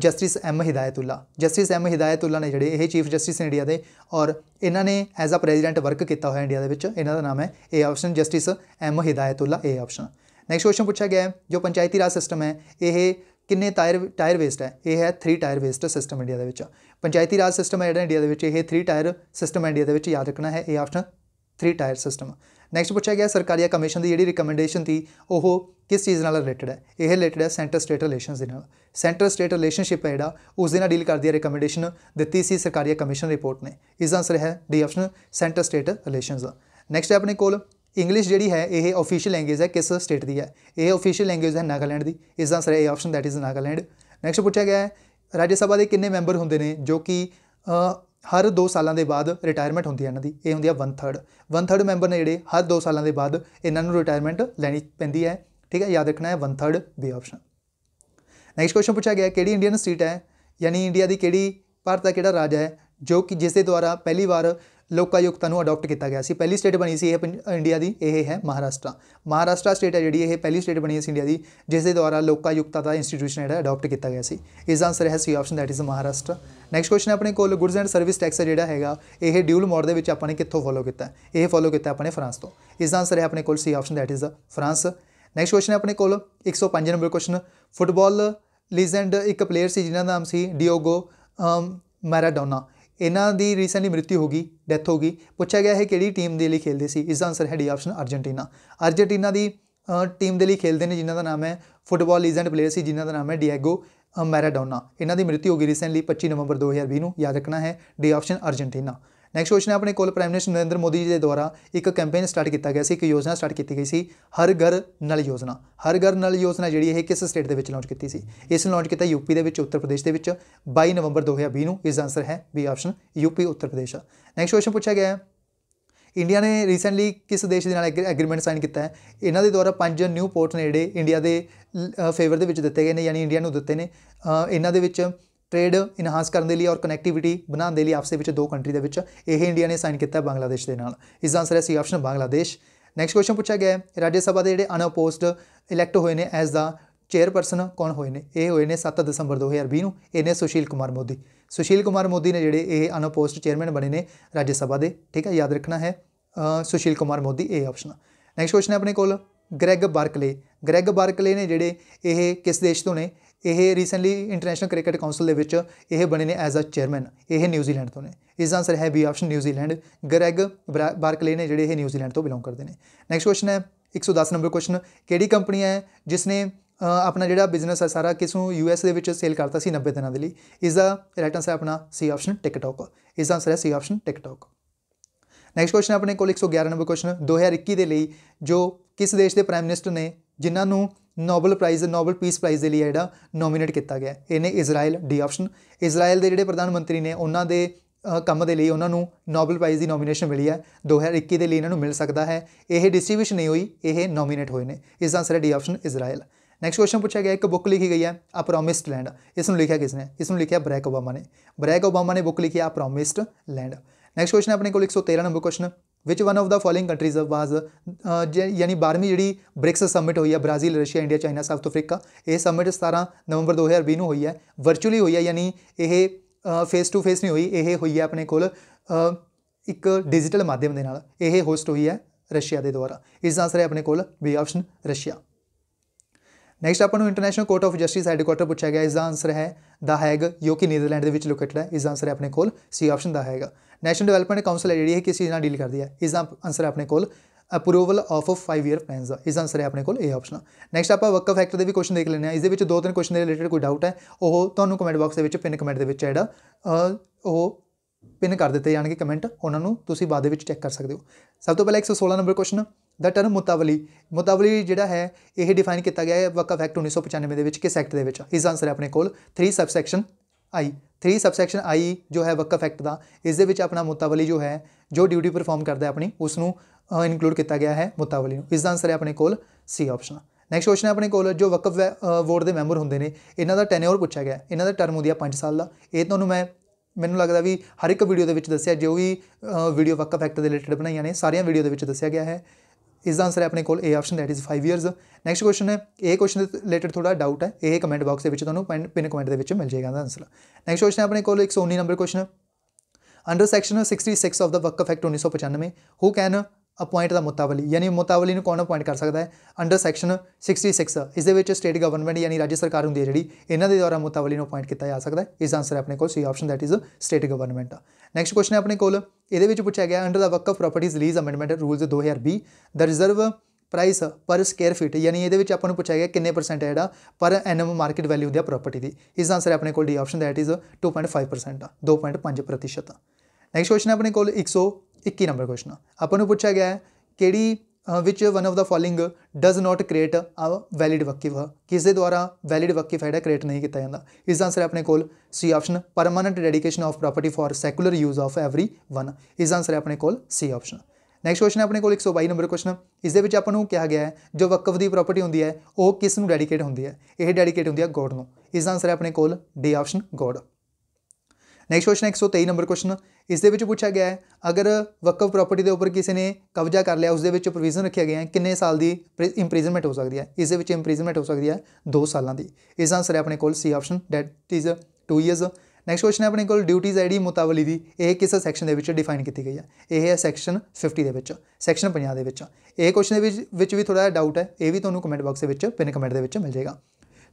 Speaker 1: justice M Hidayatullah justice M Hidayatullah ਨੇ ਜਿਹੜੇ ਇਹ ਚੀਫ ਜਸਟਿਸ ਨੇ ਇੰਡੀਆ ਦੇ ਔਰ ਇਹਨਾਂ ਨੇ ਐਜ਼ ਅ ਪ੍ਰੈਜ਼ੀਡੈਂਟ ਵਰਕ ਕੀਤਾ ਹੋਇਆ ਇੰਡੀਆ ਦੇ ਵਿੱਚ ਇਹਨਾਂ ਦਾ ਨਾਮ ਹੈ A option justice M Hidayatullah A option next question ਪੁੱਛਿਆ ਗਿਆ ਹੈ ਜੋ ਪੰਚਾਇਤੀ ਰਾਜ ਸਿਸਟਮ ਹੈ ਇਹ ਕਿੰਨੇ ਟਾਇਰ ਟਾਇਰ ਵੇਸਟ ਹੈ ਇਹ ਹੈ 3 ਟਾਇਰ ਵੇਸਟ ਸਿਸਟਮ ਇੰਡੀਆ ਦੇ ਵਿੱਚ ਪੰਚਾਇਤੀ ਰਾਜ ਸਿਸਟਮ ਹੈ ਜਿਹੜਾ ਇੰਡੀਆ ਦੇ ਵਿੱਚ ਇਹ 3 ਟਾਇਰ ਸਿਸਟਮ ਇੰਡੀਆ ਦੇ ਵਿੱਚ ਯਾਦ ਰੱਖਣਾ ਹੈ ਇਹ option three tier system next ਪੁੱਛਿਆ ਗਿਆ ਸਰਕਾਰੀਆ ਕਮਿਸ਼ਨ ਦੀ ਜਿਹੜੀ ਰਿਕਮੈਂਡੇਸ਼ਨ ਸੀ ਉਹ ਕਿਸ ਚੀਜ਼ ਨਾਲ ਰਿਲੇਟਡ ਹੈ ਇਹ ਰਿਲੇਟਡ ਹੈ ਸੈਂਟਰ ਸਟੇਟ ਰਿਲੇਸ਼ਨਸ ਦੇ ਨਾਲ ਸੈਂਟਰ ਸਟੇਟ ਰਿਲੇਸ਼ਨਸ਼ਿਪ ਹੈ ਜਿਹੜਾ ਉਸ ਦੇ ਨਾਲ ਡੀਲ ਕਰਦੀ ਹੈ ਰਿਕਮੈਂਡੇਸ਼ਨ ਦਿੱਤੀ ਸੀ ਸਰਕਾਰੀਆ ਕਮਿਸ਼ਨ ਰਿਪੋਰਟ ਨੇ ਇਸ ਦਾ ਆਨਸਰ ਹੈ D option centre state relations next ਹੈ ਆਪਣੇ ਕੋਲ ਇੰਗਲਿਸ਼ ਜਿਹੜੀ ਹੈ ਇਹ ਅਫੀਸ਼ੀਅਲ ਲੈਂਗੁਏਜ ਹੈ ਕਿਸ ਸਟੇਟ ਦੀ ਹੈ ਇਹ ਅਫੀਸ਼ੀਅਲ ਲੈਂਗੁਏਜ ਹੈ ਨਾਗਾਲੈਂਡ ਦੀ ਇਸ ਦਾ ਆਨਸਰ ਹੈ A option that is Nagaland next ਪੁੱਛਿਆ ਗਿਆ ਹੈ ਰਾਜ ਸਭਾ ਦੇ ਕਿੰਨੇ ਮੈਂਬਰ ਹੁੰਦੇ ਨੇ ਜੋ ਕਿ ਹਰ 2 ਸਾਲਾਂ ਦੇ ਬਾਅਦ ਰਿਟਾਇਰਮੈਂਟ ਹੁੰਦੀ ਹੈ ਇਹਨਾਂ ਦੀ ਇਹ ਹੁੰਦੀ ਹੈ 1/3 1/3 ਮੈਂਬਰ ਨੇ ਜਿਹੜੇ ਹਰ 2 ਸਾਲਾਂ ਦੇ ਬਾਅਦ ਇਹਨਾਂ ਨੂੰ ਰਿਟਾਇਰਮੈਂਟ ਲੈਣੀ ਪੈਂਦੀ ਹੈ ਠੀਕ ਹੈ ਯਾਦ ਰੱਖਣਾ ਹੈ 1/3 ਬੀ ਆਪਸ਼ਨ ਨੈਕਸਟ ਕੁਐਸਚਨ ਪੁੱਛਿਆ ਗਿਆ ਕਿਹੜੀ ਇੰਡੀਅਨ ਸਟੇਟ ਹੈ ਯਾਨੀ ਇੰਡੀਆ ਦੀ ਕਿਹੜੀ ਭਾਰਤ ਦਾ ਕਿਹੜਾ ਰਾਜ ਹੈ ਜੋ ਕਿ ਜਿਸ ਦੇ ਦੁਆਰਾ ਪਹਿਲੀ ਵਾਰ ਲੋਕਾਯੁਕਤਾ ਨੂੰ ਅਡਾਪਟ ਕੀਤਾ ਗਿਆ ਸੀ ਪਹਿਲੀ ਸਟੇਟ ਬਣੀ ਸੀ ਇਹ ਇੰਡੀਆ ਦੀ ਇਹ ਹੈ ਮਹਾਰਾਸ਼ਟਰ ਮਹਾਰਾਸ਼ਟਰ ਸਟੇਟ ਹੈ ਜਿਹੜੀ ਇਹ ਪਹਿਲੀ ਸਟੇਟ ਬਣੀ ਸੀ ਇੰਡੀਆ ਦੀ ਜਿਸ ਦੇ ਦੁਆਰਾ ਲੋਕਾਯੁਕਤਾ ਦਾ ਇੰਸਟੀਟਿਊਸ਼ਨ ਜਿਹੜਾ ਅਡਾਪਟ ਕੀਤਾ ਗਿਆ ਸੀ ਇਸ ਦਾ ਆਨਸਰ ਹੈ C option that is Maharashtra next question ਆਪਣੇ ਕੋਲ ਗੁੱਡਸ ਐਂਡ ਸਰਵਿਸ ਟੈਕਸ ਜਿਹੜਾ ਹੈਗਾ ਇਹ ਡਿਊਲ ਮੋਡ ਦੇ ਵਿੱਚ ਆਪਾਂ ਨੇ ਕਿੱਥੋਂ ਫੋਲੋ ਕੀਤਾ ਇਹ ਫੋਲੋ ਕੀਤਾ ਆਪਣੇ ਫਰਾਂਸ ਤੋਂ ਇਸ ਦਾ ਆਨਸਰ ਹੈ ਆਪਣੇ ਕੋਲ C option that is France next question ਆਪਣੇ ਕੋਲ 105 ਨੰਬਰ ਕੁਐਸਚਨ ਫੁੱਟਬਾਲ ਲੀਜੈਂਡ ਇੱਕ ਪਲੇਅਰ ਸੀ ਜਿਹਨਾਂ ਦਾ ਨਾਮ ਸੀ ਡਿਓਗੋ ਮੈਰਾਡੋਨਾ ਇਹਨਾਂ ਦੀ ਰੀਸੈਂਟਲੀ ਮ੍ਰਿਤਿ ਹੋ ਗਈ ਡੈਥ ਹੋ ਗਈ ਪੁੱਛਿਆ ਗਿਆ ਹੈ ਕਿਹੜੀ ਟੀਮ ਦੇ ਲਈ ਖੇਲਦੇ ਸੀ ਇਸ ਦਾ ਆਨਸਰ ਹੈ ਡੀ ਆਪਸ਼ਨ ਅਰਜੈਂਟੀਨਾ ਅਰਜੈਂਟੀਨਾ ਦੀ ਟੀਮ ਦੇ ਲਈ ਖੇਲਦੇ ਨੇ ਜਿਨ੍ਹਾਂ ਦਾ ਨਾਮ ਹੈ ਫੁੱਟਬਾਲ ਲੀਜੈਂਡ ਪਲੇਅਰ ਸੀ ਜਿਨ੍ਹਾਂ ਦਾ ਨਾਮ ਹੈ ਡਿਆਗੋ ਮੈਰਾਡੋਨਾ ਇਹਨਾਂ ਦੀ ਮ੍ਰਿਤਿ ਹੋ ਗਈ ਰੀਸੈਂਟਲੀ 25 ਨਵੰਬਰ 2020 ਨੂੰ ਯਾਦ ਰੱਖਣਾ ਹੈ D option Argentina next question ਹੈ ਆਪਣੇ ਕੋਲ ਪ੍ਰਾਈਮ ਮਿਨਿਸਟਰ ਨਰਿੰਦਰ ਮੋਦੀ ਜੀ ਦੇ ਦੁਆਰਾ ਇੱਕ ਕੈਂਪੇਨ ਸਟਾਰਟ ਕੀਤਾ ਗਿਆ ਸੀ ਇੱਕ ਯੋਜਨਾ ਸਟਾਰਟ ਕੀਤੀ ਗਈ ਸੀ ਹਰ ਘਰ ਨਲ ਯੋਜਨਾ ਹਰ ਘਰ ਨਲ ਯੋਜਨਾ ਜਿਹੜੀ ਇਹ ਕਿਸ ਸਟੇਟ ਦੇ ਵਿੱਚ ਲਾਂਚ ਕੀਤੀ ਸੀ ਇਸ ਨੂੰ ਲਾਂਚ ਕੀਤਾ ਯੂਪੀ ਦੇ ਵਿੱਚ ਉੱਤਰ ਪ੍ਰਦੇਸ਼ ਦੇ ਵਿੱਚ 22 ਨਵੰਬਰ 2020 ਨੂੰ ਇਸ ਦਾ ਆਨਸਰ ਹੈ B option UP Uttar Pradesh next question ਪੁੱਛਿਆ ਗਿਆ ਹੈ ਇੰਡੀਆ ਨੇ ਰੀਸੈਂਟਲੀ ਕਿਸ ਦੇਸ਼ ਦੇ ਨਾਲ ਐਗਰੀਮੈਂਟ ਸਾਈਨ ਕੀਤਾ ਹੈ ਇਹਨਾਂ ਦੇ ਦੁਆਰਾ ਪੰਜ ਨਿਊ ਪੋਰਟ ਨੇੜੇ ਇੰਡੀਆ ਦੇ ਫੇਵਰ ਦੇ ਵਿੱਚ ਦਿੱਤੇ ਗਏ ਨੇ ਯਾਨੀ ਇੰਡੀਆ ਨੂੰ ਦਿੱਤੇ ਨੇ ਇਹਨਾਂ ਦੇ ਵਿੱਚ ਟ੍ਰੇਡ ਇਨਹਾਂਸ ਕਰਨ ਦੇ ਲਈ ਔਰ ਕਨੈਕਟੀਵਿਟੀ ਬਣਾਉਣ ਦੇ ਲਈ ਆਪਸੇ ਵਿੱਚ ਦੋ ਕੰਟਰੀ ਦੇ ਵਿੱਚ ਇਹ ਇੰਡੀਆ ਨੇ ਸਾਈਨ ਕੀਤਾ ਬੰਗਲਾਦੇਸ਼ ਦੇ ਨਾਲ ਇਸ ਦਾ ਆਨਸਰ ਹੈ C option Bangladesh next question ਪੁੱਛਿਆ ਗਿਆ ਹੈ ਰਾਜ ਸਭਾ ਦੇ ਜਿਹੜੇ ਅਨਪੋਸਟ ਇਲੈਕਟ ਹੋਏ ਨੇ ਐਸ ਦਾ ਚੇਅਰਪਰਸਨ ਕੌਣ ਹੋਏ ਨੇ ਇਹ ਹੋਏ ਨੇ 7 ਦਸੰਬਰ 2020 ਨੂੰ ਇਹਨੇ ਸੁਸ਼ੀਲ ਕੁਮਾਰ ਮੋਦੀ ਸੁਸ਼ੀਲ ਕੁਮਾਰ ਮੋਦੀ ਨੇ ਜਿਹੜੇ ਇਹ ਅਨਪੋਸਟ ਚੇਅਰਮੈਨ ਬਣੇ ਨੇ ਰਾਜ ਸਭਾ ਦੇ ਠੀਕ ਹੈ ਯਾਦ ਰੱਖਣਾ ਹੈ ਸੁਸ਼ੀਲ ਕੁਮਾਰ ਮੋਦੀ ਇਹ ਆਪਸ਼ਨ ਨੈਕਸਟ ਕੁਐਸਚਨ ਹੈ ਆਪਣੇ ਕੋਲ ਗ੍ਰੈਗ ਬਾਰਕਲੇ ਗ੍ਰੈਗ ਬਾਰਕਲੇ ਨੇ ਜਿਹੜੇ ਇਹ ਕਿਸ ਦੇਸ਼ ਤੋਂ ਨੇ ਇਹ ਰੀਸੈਂਟਲੀ ਇੰਟਰਨੈਸ਼ਨਲ ਕ੍ਰਿਕਟ ਕਾਉਂਸਲ ਦੇ ਵਿੱਚ ਇਹ ਬਣੇ ਨੇ ਐਜ਼ ਅ ਚੇਅਰਮੈਨ ਇਹ ਨਿਊਜ਼ੀਲੈਂਡ ਤੋਂ ਨੇ ਇਸ ਦਾ ਆਨਸਰ ਹੈ B option New Zealand Greg Barclay ਨੇ ਜਿਹੜੇ ਇਹ ਨਿਊਜ਼ੀਲੈਂਡ ਤੋਂ ਬਿਲੋਂਗ ਕਰਦੇ ਨੇ ਨੈਕਸਟ ਕੁਐਸਚਨ ਹੈ 110 ਨੰਬਰ ਕੁਐਸਚਨ ਕਿਹੜੀ ਕੰਪਨੀ ਹੈ ਜਿਸ ਨੇ ਆਪਣਾ ਜਿਹੜਾ ਬਿਜ਼ਨਸ ਹੈ ਸਾਰਾ ਕਿਸ ਨੂੰ ਯੂ ਐਸ ਦੇ ਵਿੱਚ ਸੇਲ ਕਰਤਾ ਸੀ 90 ਦਿਨਾਂ ਦੇ ਲਈ ਇਸ ਦਾ ਰਾਈਟ ਆਨਸਰ ਹੈ ਆਪਣਾ ਸੀ ਆਪਸ਼ਨ ਟਿਕਟੌਕ ਇਸ ਦਾ ਆਨਸਰ ਹੈ C option TikTok next question ਆਪਣੇ ਕੋਲ 111 ਨੰਬਰ ਕੁਐਸਚਨ 2021 ਦੇ ਲਈ ਜੋ ਕਿਸ ਦੇਸ਼ ਦੇ ਪ੍ਰਾਈਮ ਮਿਨਿਸਟਰ ਨੇ ਜਿਨ੍ਹਾਂ ਨੂੰ Nobel prize Nobel peace prize ਦੇ ਲਈ ਜਿਹੜਾ ਨੋਮੀਨੇਟ ਕੀਤਾ ਗਿਆ ਇਹਨੇ ਇਜ਼ਰਾਈਲ ਡੀ ਆਪਸ਼ਨ ਇਜ਼ਰਾਈਲ ਦੇ ਜਿਹੜੇ ਪ੍ਰਧਾਨ ਮੰਤਰੀ ਨੇ ਉਹਨਾਂ ਦੇ ਕੰਮ ਦੇ ਲਈ ਉਹਨਾਂ ਨੂੰ ਨੋਬਲ ਪ੍ਰਾਈਜ਼ ਦੀ ਨੋਮੀਨੇਸ਼ਨ ਮਿਲੀ ਹੈ 2021 ਦੇ ਲਈ ਇਹਨਾਂ ਨੂੰ ਮਿਲ ਸਕਦਾ ਹੈ ਇਹ ਡਿਸਟ੍ਰੀਬਿਊਸ਼ਨ ਨਹੀਂ ਹੋਈ ਇਹ ਨੋਮੀਨੇਟ ਹੋਏ ਨੇ ਇਸ ਦਾ ਆਨਸਰ ਹੈ D option Israel next question ਪੁੱਛਿਆ ਗਿਆ ਇੱਕ ਬੁੱਕ ਲਿਖੀ ਗਈ ਹੈ ਆ ਪ੍ਰੋਮਿਸਡ ਲੈਂਡ ਇਸ ਨੂੰ ਲਿਖਿਆ ਕਿਸ ਨੇ ਇਸ ਨੂੰ ਲਿਖਿਆ ਬ੍ਰੈਕ ਓਬਾਮਾ ਨੇ ਬ੍ਰੈਕ ਓਬਾਮਾ ਨੇ ਬੁੱਕ ਲਿਖੀ ਆ ਪ੍ਰੋਮਿਸਡ ਲੈਂਡ ਨੈਕਸਟ ਕੁਐਸਚਨ ਆਪਣੇ ਕੋਲ 113 number question which one of the following countries was ਯਾਨੀ 12ਵੀਂ ਜਿਹੜੀ ਬ੍ਰਿਕਸ ਸਮਿਟ ਹੋਈ ਹੈ Brazil Russia India China South Africa ਇਹ ਸਮਿਟ 17 ਨਵੰਬਰ 2020 ਨੂੰ ਹੋਈ ਹੈ ਵਰਚੁਅਲੀ ਹੋਈ ਹੈ ਯਾਨੀ ਇਹ ਫੇਸ ਟੂ ਫੇਸ ਨਹੀਂ ਹੋਈ ਇਹ ਹੋਈ ਹੈ ਆਪਣੇ ਕੋਲ ਇੱਕ ਡਿਜੀਟਲ ਮਾਧਿਅਮ ਦੇ ਨਾਲ ਇਹ ਹੋਸਟ ਹੋਈ ਹੈ ਰਸ਼ੀਆ ਦੇ ਦੁਆਰਾ ਇਸ ਦਾ ਆਨਸਰ ਹੈ ਆਪਣੇ ਕੋਲ ਬੀ ਆਪਸ਼ਨ ਰਸ਼ੀਆ ਨੈਕਸਟ ਆਪਾਂ ਨੂੰ international court of justice headquarter ਪੁੱਛਿਆ ਗਿਆ ਇਸ ਦਾ ਆਨਸਰ ਹੈ ਦਾ ਹੈਗ ਜੋ ਕਿ ਨੀਦਰਲੈਂਡ ਦੇ ਵਿੱਚ ਲੋਕੇਟਡ ਹੈ ਇਸ ਦਾ ਆਨਸਰ ਹੈ ਆਪਣੇ ਕੋਲ ਸੀ ਆਪਸ਼ਨ ਦਾ ਹੈਗਾ ਨੈਸ਼ਨਲ ਡਿਵੈਲਪਮੈਂਟ ਕਾਉਂਸਲ ਜਿਹੜੀ ਹੈ ਕਿਸ ਚੀਜ਼ ਨਾਲ ਡੀਲ ਕਰਦੀ ਹੈ ਇਸ ਦਾ ਆਨਸਰ ਹੈ ਆਪਣੇ ਕੋਲ ਅਪਰੂਵਲ ਆਫ 5 ਇਅਰ ਪਲਾਨਸ ਦਾ ਇਸ ਆਨਸਰ ਹੈ ਆਪਣੇ ਕੋਲ ਇਹ ਆਪਸ਼ਨ ਨੈਕਸਟ ਆਪਾਂ ਵਕਫ ਐਕਟ ਦੇ ਵੀ ਕੁਐਸਚਨ ਦੇਖ ਲੈਣੇ ਆ ਇਸ ਦੇ ਵਿੱਚ ਦੋ ਤਿੰਨ ਕੁਐਸਚਨ ਦੇ ਰਿਲੇਟਡ ਕੋਈ ਡਾਊਟ ਹੈ ਉਹ ਤੁਹਾਨੂੰ ਕਮੈਂਟ ਬਾਕਸ ਦੇ ਵਿੱਚ ਪਿਨ ਕਮੈਂਟ ਦੇ ਵਿੱਚ ਜਿਹੜਾ ਉਹ ਪਿਨ ਕਰ ਦਿੱਤੇ ਜਾਣਗੇ ਕਮੈਂਟ ਉਹਨਾਂ ਨੂੰ ਤੁਸੀਂ ਬਾਅਦ ਵਿੱਚ ਚੈੱਕ ਕਰ ਸਕਦੇ ਹੋ ਸਭ ਤੋਂ ਪਹਿਲਾਂ 116 ਨੰਬਰ ਕੁਐਸਚਨ ਦਾ ਟਰਮ ਮੁਤਾਵਲੀ ਮੁਤਾਵਲੀ ਜਿਹੜਾ ਹੈ ਇਹ ਡਿਫਾਈਨ ਕੀਤਾ ਗਿਆ ਹੈ ਵਕਫ ਐਕਟ 1995 ਦੇ ਵਿੱਚ ਕਿਸ ਐਕਟ ਦੇ ਵਿੱਚ ਇਸ ਆਨਸਰ ਹੈ ਆਪਣੇ ਕੋਲ 3 ਸਬਸੈਕਸ਼ਨ ਆਈ 3 ਸਬਸੈਕਸ਼ਨ ਆਈ ਜੋ ਹੈ ਵਕਫ ਐਕਟ ਦਾ ਇਸ ਦੇ ਵਿੱਚ ਆਪਣਾ ਮੁਤਾਵਲੀ ਜੋ ਹੈ ਜੋ ਡਿਊਟੀ ਪਰਫਾਰਮ ਕਰਦਾ ਹੈ ਆਪਣੀ ਉਸ ਨੂੰ ਇਨਕਲੂਡ ਕੀਤਾ ਗਿਆ ਹੈ ਮੁਤਾਵਲੀ ਨੂੰ ਇਸ ਦਾ ਆਨਸਰ ਹੈ ਆਪਣੇ ਕੋਲ ਸੀ ਆਪਸ਼ਨ ਨੈਕਸਟ ਕੁਐਸਚਨ ਹੈ ਆਪਣੇ ਕੋਲ ਜੋ ਵਕਫ ਬੋਰਡ ਦੇ ਮੈਂਬਰ ਹੁੰਦੇ ਨੇ ਇਹਨਾਂ ਦਾ ਟੈਨਿਓਰ ਪੁੱਛਿਆ ਗਿਆ ਇਹਨਾਂ ਦਾ ਟਰਮ ਹੁੰਦੀ ਹੈ 5 ਸਾਲ ਦਾ ਇਹ ਤੁਹਾਨੂੰ ਮੈਂ ਮੈਨੂੰ ਲੱਗਦਾ ਵੀ ਹਰ ਇੱਕ ਵੀਡੀਓ ਦੇ ਵਿੱਚ ਦੱਸਿਆ ਜੋ ਵੀ ਵੀਡੀਓ ਵਕਫ ਫੈਕਟ ਦੇ ਰਿਲੇਟਡ ਬਣਾਈਆਂ ਨੇ ਸਾਰੀਆਂ ਵੀਡੀਓ ਦੇ ਵਿੱਚ ਦੱਸਿਆ ਗਿਆ ਹੈ ਇਸ ਦਾ ਆਨਸਰ ਹੈ ਆਪਣੇ ਕੋਲ A option that is 5 years next question ਹੈ ਇਹ ਕੁਐਸਚਨ ਦੇ ਰਿਲੇਟਡ ਥੋੜਾ ਡਾਊਟ ਹੈ ਇਹ ਕਮੈਂਟ ਬਾਕਸ ਦੇ ਵਿੱਚ ਤੁਹਾਨੂੰ ਪਿਨ ਕਮੈਂਟ ਦੇ ਵਿੱਚ ਮਿਲ ਜਾਏਗਾ ਦਾ ਆਨਸਰ ਨੈਕਸਟ ਕੁਐਸਚਨ ਹੈ ਆਪਣੇ ਕੋਲ 119 number question under section 66 of the ਵਕਫ act 1995 who can appoint the ਮੁਤਾਵਲੀ ਯਾਨੀ ਮੁਤਾਵਲੀ ਨੂੰ ਕੌਣ ਅਪਾਇੰਟ ਕਰ ਸਕਦਾ ਹੈ ਅੰਡਰ ਸੈਕਸ਼ਨ 66 ਇਸ ਦੇ ਵਿੱਚ ਸਟੇਟ ਗਵਰਨਮੈਂਟ ਯਾਨੀ ਰਾਜ ਸਰਕਾਰ ਹੁੰਦੀ ਹੈ ਜਿਹੜੀ ਇਹਨਾਂ ਦੇ ਦੁਆਰਾ ਮੁਤਾਵਲੀ ਨੂੰ ਅਪਾਇੰਟ ਕੀਤਾ ਜਾ ਸਕਦਾ ਹੈ ਇਸ ਆਨਸਰ ਆਪਣੇ ਕੋਲ C option that is state government next question ਹੈ ਆਪਣੇ ਕੋਲ ਇਹਦੇ ਵਿੱਚ ਪੁੱਛਿਆ ਗਿਆ ਅੰਡਰ ਦਾ ਵਕਫ properties lease amendment rules 2020 the reserve price per square feet ਯਾਨੀ ਇਹਦੇ ਵਿੱਚ ਆਪਾਂ ਨੂੰ ਪੁੱਛਿਆ ਗਿਆ ਕਿੰਨੇ ਪਰਸੈਂਟ ਹੈ ਜਿਹੜਾ ਪਰ ਐਨਐਮ ਮਾਰਕੀਟ ਵੈਲਿਊ ਦੀ ਪ੍ਰਾਪਰਟੀ ਦੀ ਇਸ ਆਨਸਰ ਹੈ ਆਪਣੇ ਕੋਲ D option that is 2.5% 2.5% next question ਹੈ ਆਪਣੇ ਕੋਲ 121 ਨੰਬਰ ਕੁਐਸਚਨ ਆਪਾਂ ਨੂੰ ਪੁੱਛਿਆ ਗਿਆ ਹੈ ਕਿਹੜੀ which one of the following does not create a valid ਵਕੀਫ ਕਿਸ ਦੇ ਦੁਆਰਾ ਵੈਲਿਡ ਵਕੀਫ ਹੈ ਕ੍ਰੀਏਟ ਨਹੀਂ ਕੀਤਾ ਜਾਂਦਾ ਇਸ ਦਾ ਆਨਸਰ ਹੈ ਆਪਣੇ ਕੋਲ C option permanent dedication of property for secular use of every one ਇਸ ਦਾ ਆਨਸਰ ਹੈ ਆਪਣੇ ਕੋਲ ਸੀ ਆਪਸ਼ਨ ਨੈਕਸਟ ਕੁਐਸਚਨ ਹੈ ਆਪਣੇ ਕੋਲ 122 ਨੰਬਰ ਕੁਐਸਚਨ ਇਸ ਦੇ ਵਿੱਚ ਆਪਾਂ ਨੂੰ ਕਿਹਾ ਗਿਆ ਹੈ ਜੋ ਵਕਫ ਦੀ ਪ੍ਰਾਪਰਟੀ ਹੁੰਦੀ ਹੈ ਉਹ ਕਿਸ ਨੂੰ ਡੈਡੀਕੇਟ ਹੁੰਦੀ ਹੈ ਇਹ ਡੈਡੀਕੇਟ ਹੁੰਦੀ ਹੈ ਗੋਡ ਨੂੰ ਇਸ ਦਾ ਆਨਸਰ ਹੈ ਆਪਣੇ ਕੋਲ D option God next question 123 number question ਇਸ ਦੇ ਵਿੱਚ ਪੁੱਛਿਆ ਗਿਆ ਹੈ ਅਗਰ ਵਕਫ ਪ੍ਰਾਪਰਟੀ ਦੇ ਉੱਪਰ ਕਿਸੇ ਨੇ ਕਬਜ਼ਾ ਕਰ ਲਿਆ ਉਸ ਦੇ ਵਿੱਚ ਪ੍ਰੋਵੀਜ਼ਨ ਰੱਖਿਆ ਗਿਆ ਹੈ ਕਿੰਨੇ ਸਾਲ ਦੀ ਇੰਪ੍ਰੀਜ਼ਨਮੈਂਟ ਹੋ ਸਕਦੀ ਹੈ ਇਸ ਦੇ ਵਿੱਚ ਇੰਪ੍ਰੀਜ਼ਨਮੈਂਟ ਹੋ ਸਕਦੀ ਹੈ 2 ਸਾਲਾਂ ਦੀ ਇਸ ਆਨਸਰ ਹੈ ਆਪਣੇ ਕੋਲ C option that is 2 years next question ਹੈ ਆਪਣੇ ਕੋਲ ਡਿਊਟੀਜ਼ ਆਈਡੀ ਮੁਤਾਬਲੀ ਦੀ ਇਹ ਕਿਸ ਸੈਕਸ਼ਨ ਦੇ ਵਿੱਚ ਡਿਫਾਈਨ ਕੀਤੀ ਗਈ ਹੈ ਇਹ ਹੈ ਸੈਕਸ਼ਨ 50 ਦੇ ਵਿੱਚ ਸੈਕਸ਼ਨ 50 ਦੇ ਵਿੱਚ ਇਹ ਕੁਐਸਚਨ ਦੇ ਵਿੱਚ ਵੀ ਥੋੜਾ ਜਿਹਾ ਡਾਊਟ ਹੈ ਇਹ ਵੀ ਤੁਹਾਨੂੰ ਕਮੈਂਟ ਬਾਕਸ ਦੇ ਵਿੱਚ ਪਿਨ ਕਮੈਂਟ ਦੇ ਵਿੱਚ ਮਿਲ ਜਾਏਗਾ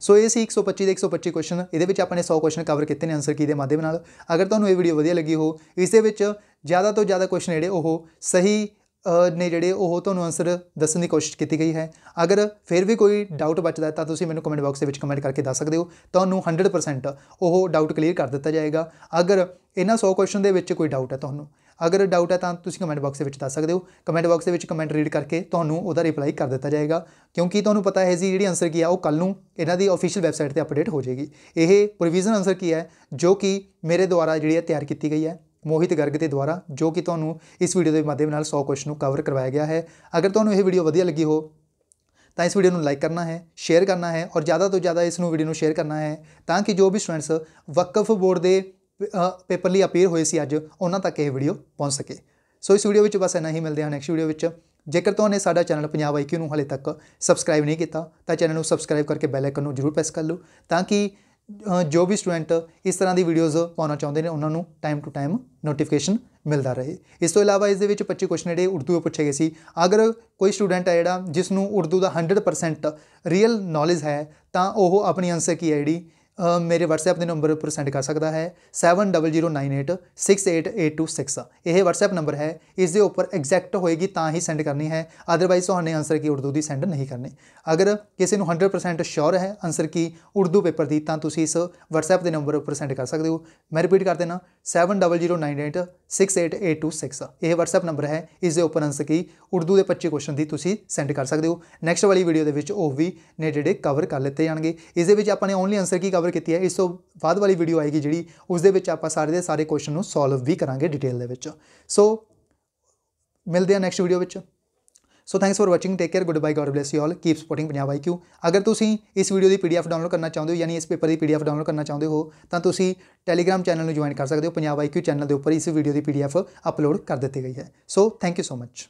Speaker 1: ਸੋ ਇਹ ਸੀ 125 ਦੇ 125 ਕੁਐਸਚਨ ਇਹਦੇ ਵਿੱਚ ਆਪਾਂ ਨੇ 100 ਕੁਐਸਚਨ ਕਵਰ ਕੀਤੇ ਨੇ ਆਨਸਰ ਕੀ ਦੇ ਮਾਧਿਅਮ ਨਾਲ ਅਗਰ ਤੁਹਾਨੂੰ ਇਹ ਵੀਡੀਓ ਵਧੀਆ ਲੱਗੀ ਹੋ ਇਸ ਦੇ ਵਿੱਚ ਜ਼ਿਆਦਾ ਤੋਂ ਜ਼ਿਆਦਾ ਕੁਐਸਚਨ ਜਿਹੜੇ ਉਹ ਸਹੀ ਨੇ ਜਿਹੜੇ ਉਹ ਤੁਹਾਨੂੰ ਆਨਸਰ ਦੱਸਣ ਦੀ ਕੋਸ਼ਿਸ਼ ਕੀਤੀ ਗਈ ਹੈ ਅਗਰ ਫਿਰ ਵੀ ਕੋਈ ਡਾਊਟ ਬਚਦਾ ਤਾਂ ਤੁਸੀਂ ਮੈਨੂੰ ਕਮੈਂਟ ਬਾਕਸ ਦੇ ਵਿੱਚ ਕਮੈਂਟ ਕਰਕੇ ਦੱਸ ਸਕਦੇ ਹੋ ਤੁਹਾਨੂੰ 100% ਉਹ ਡਾਊਟ ਕਲੀਅਰ ਕਰ ਦਿੱਤਾ ਜਾਏਗਾ ਅਗਰ ਇਹਨਾਂ 100 ਕੁਐਸਚਨ ਦੇ ਵਿੱਚ ਕੋਈ ਡਾਊਟ ਹੈ ਤੁਹਾਨੂੰ ਅਗਰ ਡਾਊਟ ਹੈ ਤਾਂ ਤੁਸੀਂ ਕਮੈਂਟ ਬਾਕਸ ਦੇ ਵਿੱਚ ਦੱਸ ਸਕਦੇ ਹੋ ਕਮੈਂਟ ਬਾਕਸ ਦੇ ਵਿੱਚ ਕਮੈਂਟ ਰੀਡ ਕਰਕੇ ਤੁਹਾਨੂੰ ਉਹਦਾ ਰਿਪਲਾਈ ਕਰ ਦਿੱਤਾ ਜਾਏਗਾ ਕਿਉਂਕਿ ਤੁਹਾਨੂੰ ਪਤਾ ਹੈ ਜੀ ਜਿਹੜੀ ਆਨਸਰ ਕੀ ਆ ਉਹ ਕੱਲ ਨੂੰ ਇਹਨਾਂ ਦੀ ਅਫੀਸ਼ੀਅਲ ਵੈਬਸਾਈਟ ਤੇ ਅਪਡੇਟ ਹੋ ਜਾਏਗੀ ਇਹ ਪ੍ਰੋਵੀਜ਼ਨ ਆਨਸਰ ਕੀ ਹੈ ਜੋ ਕਿ ਮੇਰੇ ਦੁਆਰਾ ਜਿਹੜੀ ਹੈ ਤਿਆਰ ਕੀਤੀ ਗਈ ਹੈ ਮੋਹਿਤ ਗਰਗ ਦੇ ਦੁਆਰਾ ਜੋ ਕਿ ਤੁਹਾਨੂੰ ਇਸ ਵੀਡੀਓ ਦੇ ਮਾਧਿਅਮ ਨਾਲ 100 ਕੁਐਸਚਨ ਨੂੰ ਕਵਰ ਕਰਵਾਇਆ ਗਿਆ ਹੈ ਅਗਰ ਤੁਹਾਨੂੰ ਇਹ ਵੀਡੀਓ ਵਧੀਆ ਲੱਗੀ ਹੋ ਤਾਂ ਇਸ ਵੀਡੀਓ ਨੂੰ ਲਾਈਕ ਕਰਨਾ ਹੈ ਸ਼ੇਅਰ ਕਰਨਾ ਹੈ ਔਰ ਜ਼ਿਆਦਾ ਤੋਂ ਜ਼ਿਆਦਾ ਇਸ ਨੂੰ ਵੀਡੀਓ ਨੂੰ ਸ਼ੇਅਰ ਕਰਨਾ ਹੈ ਤਾਂ ਕਿ ਜੋ ਵੀ ਸਟੂਡੈਂਟਸ ਵਕਫ ਬੋਰਡ ਦੇ ਪੇਪਰ ਲਈ ਅਪੀਅਰ ਹੋਏ ਸੀ ਅੱਜ ਉਹਨਾਂ ਤੱਕ ਇਹ ਵੀਡੀਓ ਪਹੁੰਚ ਸਕੇ ਸੋ ਇਸ ਵੀਡੀਓ ਵਿੱਚ ਬਸ ਇੰਨਾ ਹੀ ਮਿਲਦੇ ਹਾਂ ਨੈਕਸਟ ਵੀਡੀਓ ਵਿੱਚ ਜੇਕਰ ਤੁਹਾਨੂੰ ਸਾਡਾ ਚੈਨਲ ਪੰਜਾਬ ਆਈਕਿਊ ਨੂੰ ਹਾਲੇ ਤੱਕ ਸਬਸਕ੍ਰਾਈਬ ਨਹੀਂ ਕੀਤਾ ਤਾਂ ਚੈਨਲ ਨੂੰ ਸਬਸਕ੍ਰਾਈਬ ਕਰਕੇ ਬੈਲ ਆਈਕਨ ਨੂੰ ਜਰੂਰ ਪ੍ਰੈਸ ਕਰ ਲਓ ਤਾਂ ਕਿ ਜੋ ਵੀ ਸਟੂਡੈਂਟ ਇਸ ਤਰ੍ਹਾਂ ਦੀ ਵੀਡੀਓਜ਼ ਪਾਉਣਾ ਚਾਹੁੰਦੇ ਨੇ ਉਹਨਾਂ ਨੂੰ ਟਾਈਮ ਟੂ ਟਾਈਮ ਨੋਟੀਫਿਕੇਸ਼ਨ ਮਿਲਦਾ ਰਹੇ ਇਸ ਤੋਂ ਇਲਾਵਾ ਇਸ ਦੇ ਵਿੱਚ 25 ਕੁਐਸਚਨ ਜਿਹੜੇ ਉਰਦੂ ਵਿੱਚ ਪੁੱਛੇ ਗਏ ਸੀ ਅਗਰ ਕੋਈ ਸਟੂਡੈਂਟ ਹੈ ਜਿਹੜਾ ਜਿਸ ਨੂੰ ਉਰਦੂ ਦਾ 100% ਰੀਅਲ ਨੌਲੇਜ ਹੈ ਤਾਂ ਉਹ ਆਪਣੀ ਆਨਸਰ ਕੀ ਹੈ ਜਿਹੜੀ ਮੇਰੇ WhatsApp ਦੇ ਨੰਬਰ ਉੱਪਰ ਸੈਂਡ ਕਰ ਸਕਦਾ ਹੈ 7009868826 ਇਹ WhatsApp ਨੰਬਰ ਹੈ ਇਸ ਦੇ ਉੱਪਰ ਐਗਜ਼ੈਕਟ ਹੋਏਗੀ ਤਾਂ ਹੀ ਸੈਂਡ ਕਰਨੀ ਹੈ ਅਦਰਵਾਈਜ਼ ਤੁਹਾਨੂੰ ਆਨਸਰ ਕੀ ਉਰਦੂ ਦੀ ਸੈਂਡ ਨਹੀਂ ਕਰਨੀ ਅਗਰ ਕਿਸੇ ਨੂੰ 100% ਸ਼ੋਰ ਹੈ ਆਨਸਰ ਕੀ ਉਰਦੂ ਪੇਪਰ ਦੀ ਤਾਂ ਤੁਸੀਂ ਇਸ WhatsApp ਦੇ ਨੰਬਰ ਉੱਪਰ ਸੈਂਡ ਕਰ ਸਕਦੇ ਹੋ ਮੈਂ ਰਿਪੀਟ ਕਰ ਦੇਣਾ 7009868826 ਇਹ WhatsApp ਨੰਬਰ ਹੈ ਇਸ ਦੇ ਉੱਪਰ ਆਨਸਰ ਕੀ ਉਰਦੂ ਦੇ 25 ਕੁਐਸਚਨ ਦੀ ਤੁਸੀਂ ਸੈਂਡ ਕਰ ਸਕਦੇ ਹੋ ਨੈਕਸਟ ਵਾਲੀ ਵੀਡੀਓ ਦੇ ਵਿੱਚ ਉਹ ਵੀ ਨੇ ਜਿਹੜੇ ਕਵਰ ਕਰ ਲਿੱਤੇ ਜਾਣਗੇ ਇਸ ਦੇ ਵਿੱਚ ਆਪਾਂ ਨੇ only answer key cover cover ਕੀਤੀ ਹੈ ਇਸ ਤੋਂ ਬਾਅਦ ਵਾਲੀ ਵੀਡੀਓ ਆਏਗੀ ਜਿਹੜੀ ਉਸ ਦੇ ਵਿੱਚ ਆਪਾਂ ਸਾਰੇ ਦੇ ਸਾਰੇ ਕੁਐਸਚਨ ਨੂੰ ਸੋਲਵ ਵੀ ਕਰਾਂਗੇ ਡਿਟੇਲ ਦੇ ਵਿੱਚ ਸੋ ਮਿਲਦੇ ਆ ਨੈਕਸਟ ਵੀਡੀਓ ਵਿੱਚ so thanks for watching take care goodbye God bless you all keep supporting Punjab IQ ਅਗਰ ਤੁਸੀਂ ਇਸ ਵੀਡੀਓ ਦੀ ਪੀਡੀਐਫ ਡਾਊਨਲੋਡ ਕਰਨਾ ਚਾਹੁੰਦੇ ਹੋ ਯਾਨੀ ਇਸ ਪੇਪਰ ਦੀ ਪੀਡੀਐਫ ਡਾਊਨਲੋਡ ਕਰਨਾ ਚਾਹੁੰਦੇ ਹੋ ਤਾਂ ਤੁਸੀਂ ਟੈਲੀਗ੍ਰam ਚੈਨਲ ਨੂੰ ਜੁਆਇਨ ਕਰ ਸਕਦੇ ਹੋ ਪੰਜਾਬ ਆਈਕਿਊ ਚੈਨਲ ਦੇ ਉੱਪਰ ਇਸ ਵੀਡੀਓ ਦੀ ਪੀਡੀਐਫ ਅਪਲੋਡ ਕਰ ਦਿੱਤੀ ਗਈ ਹੈ so thank you so much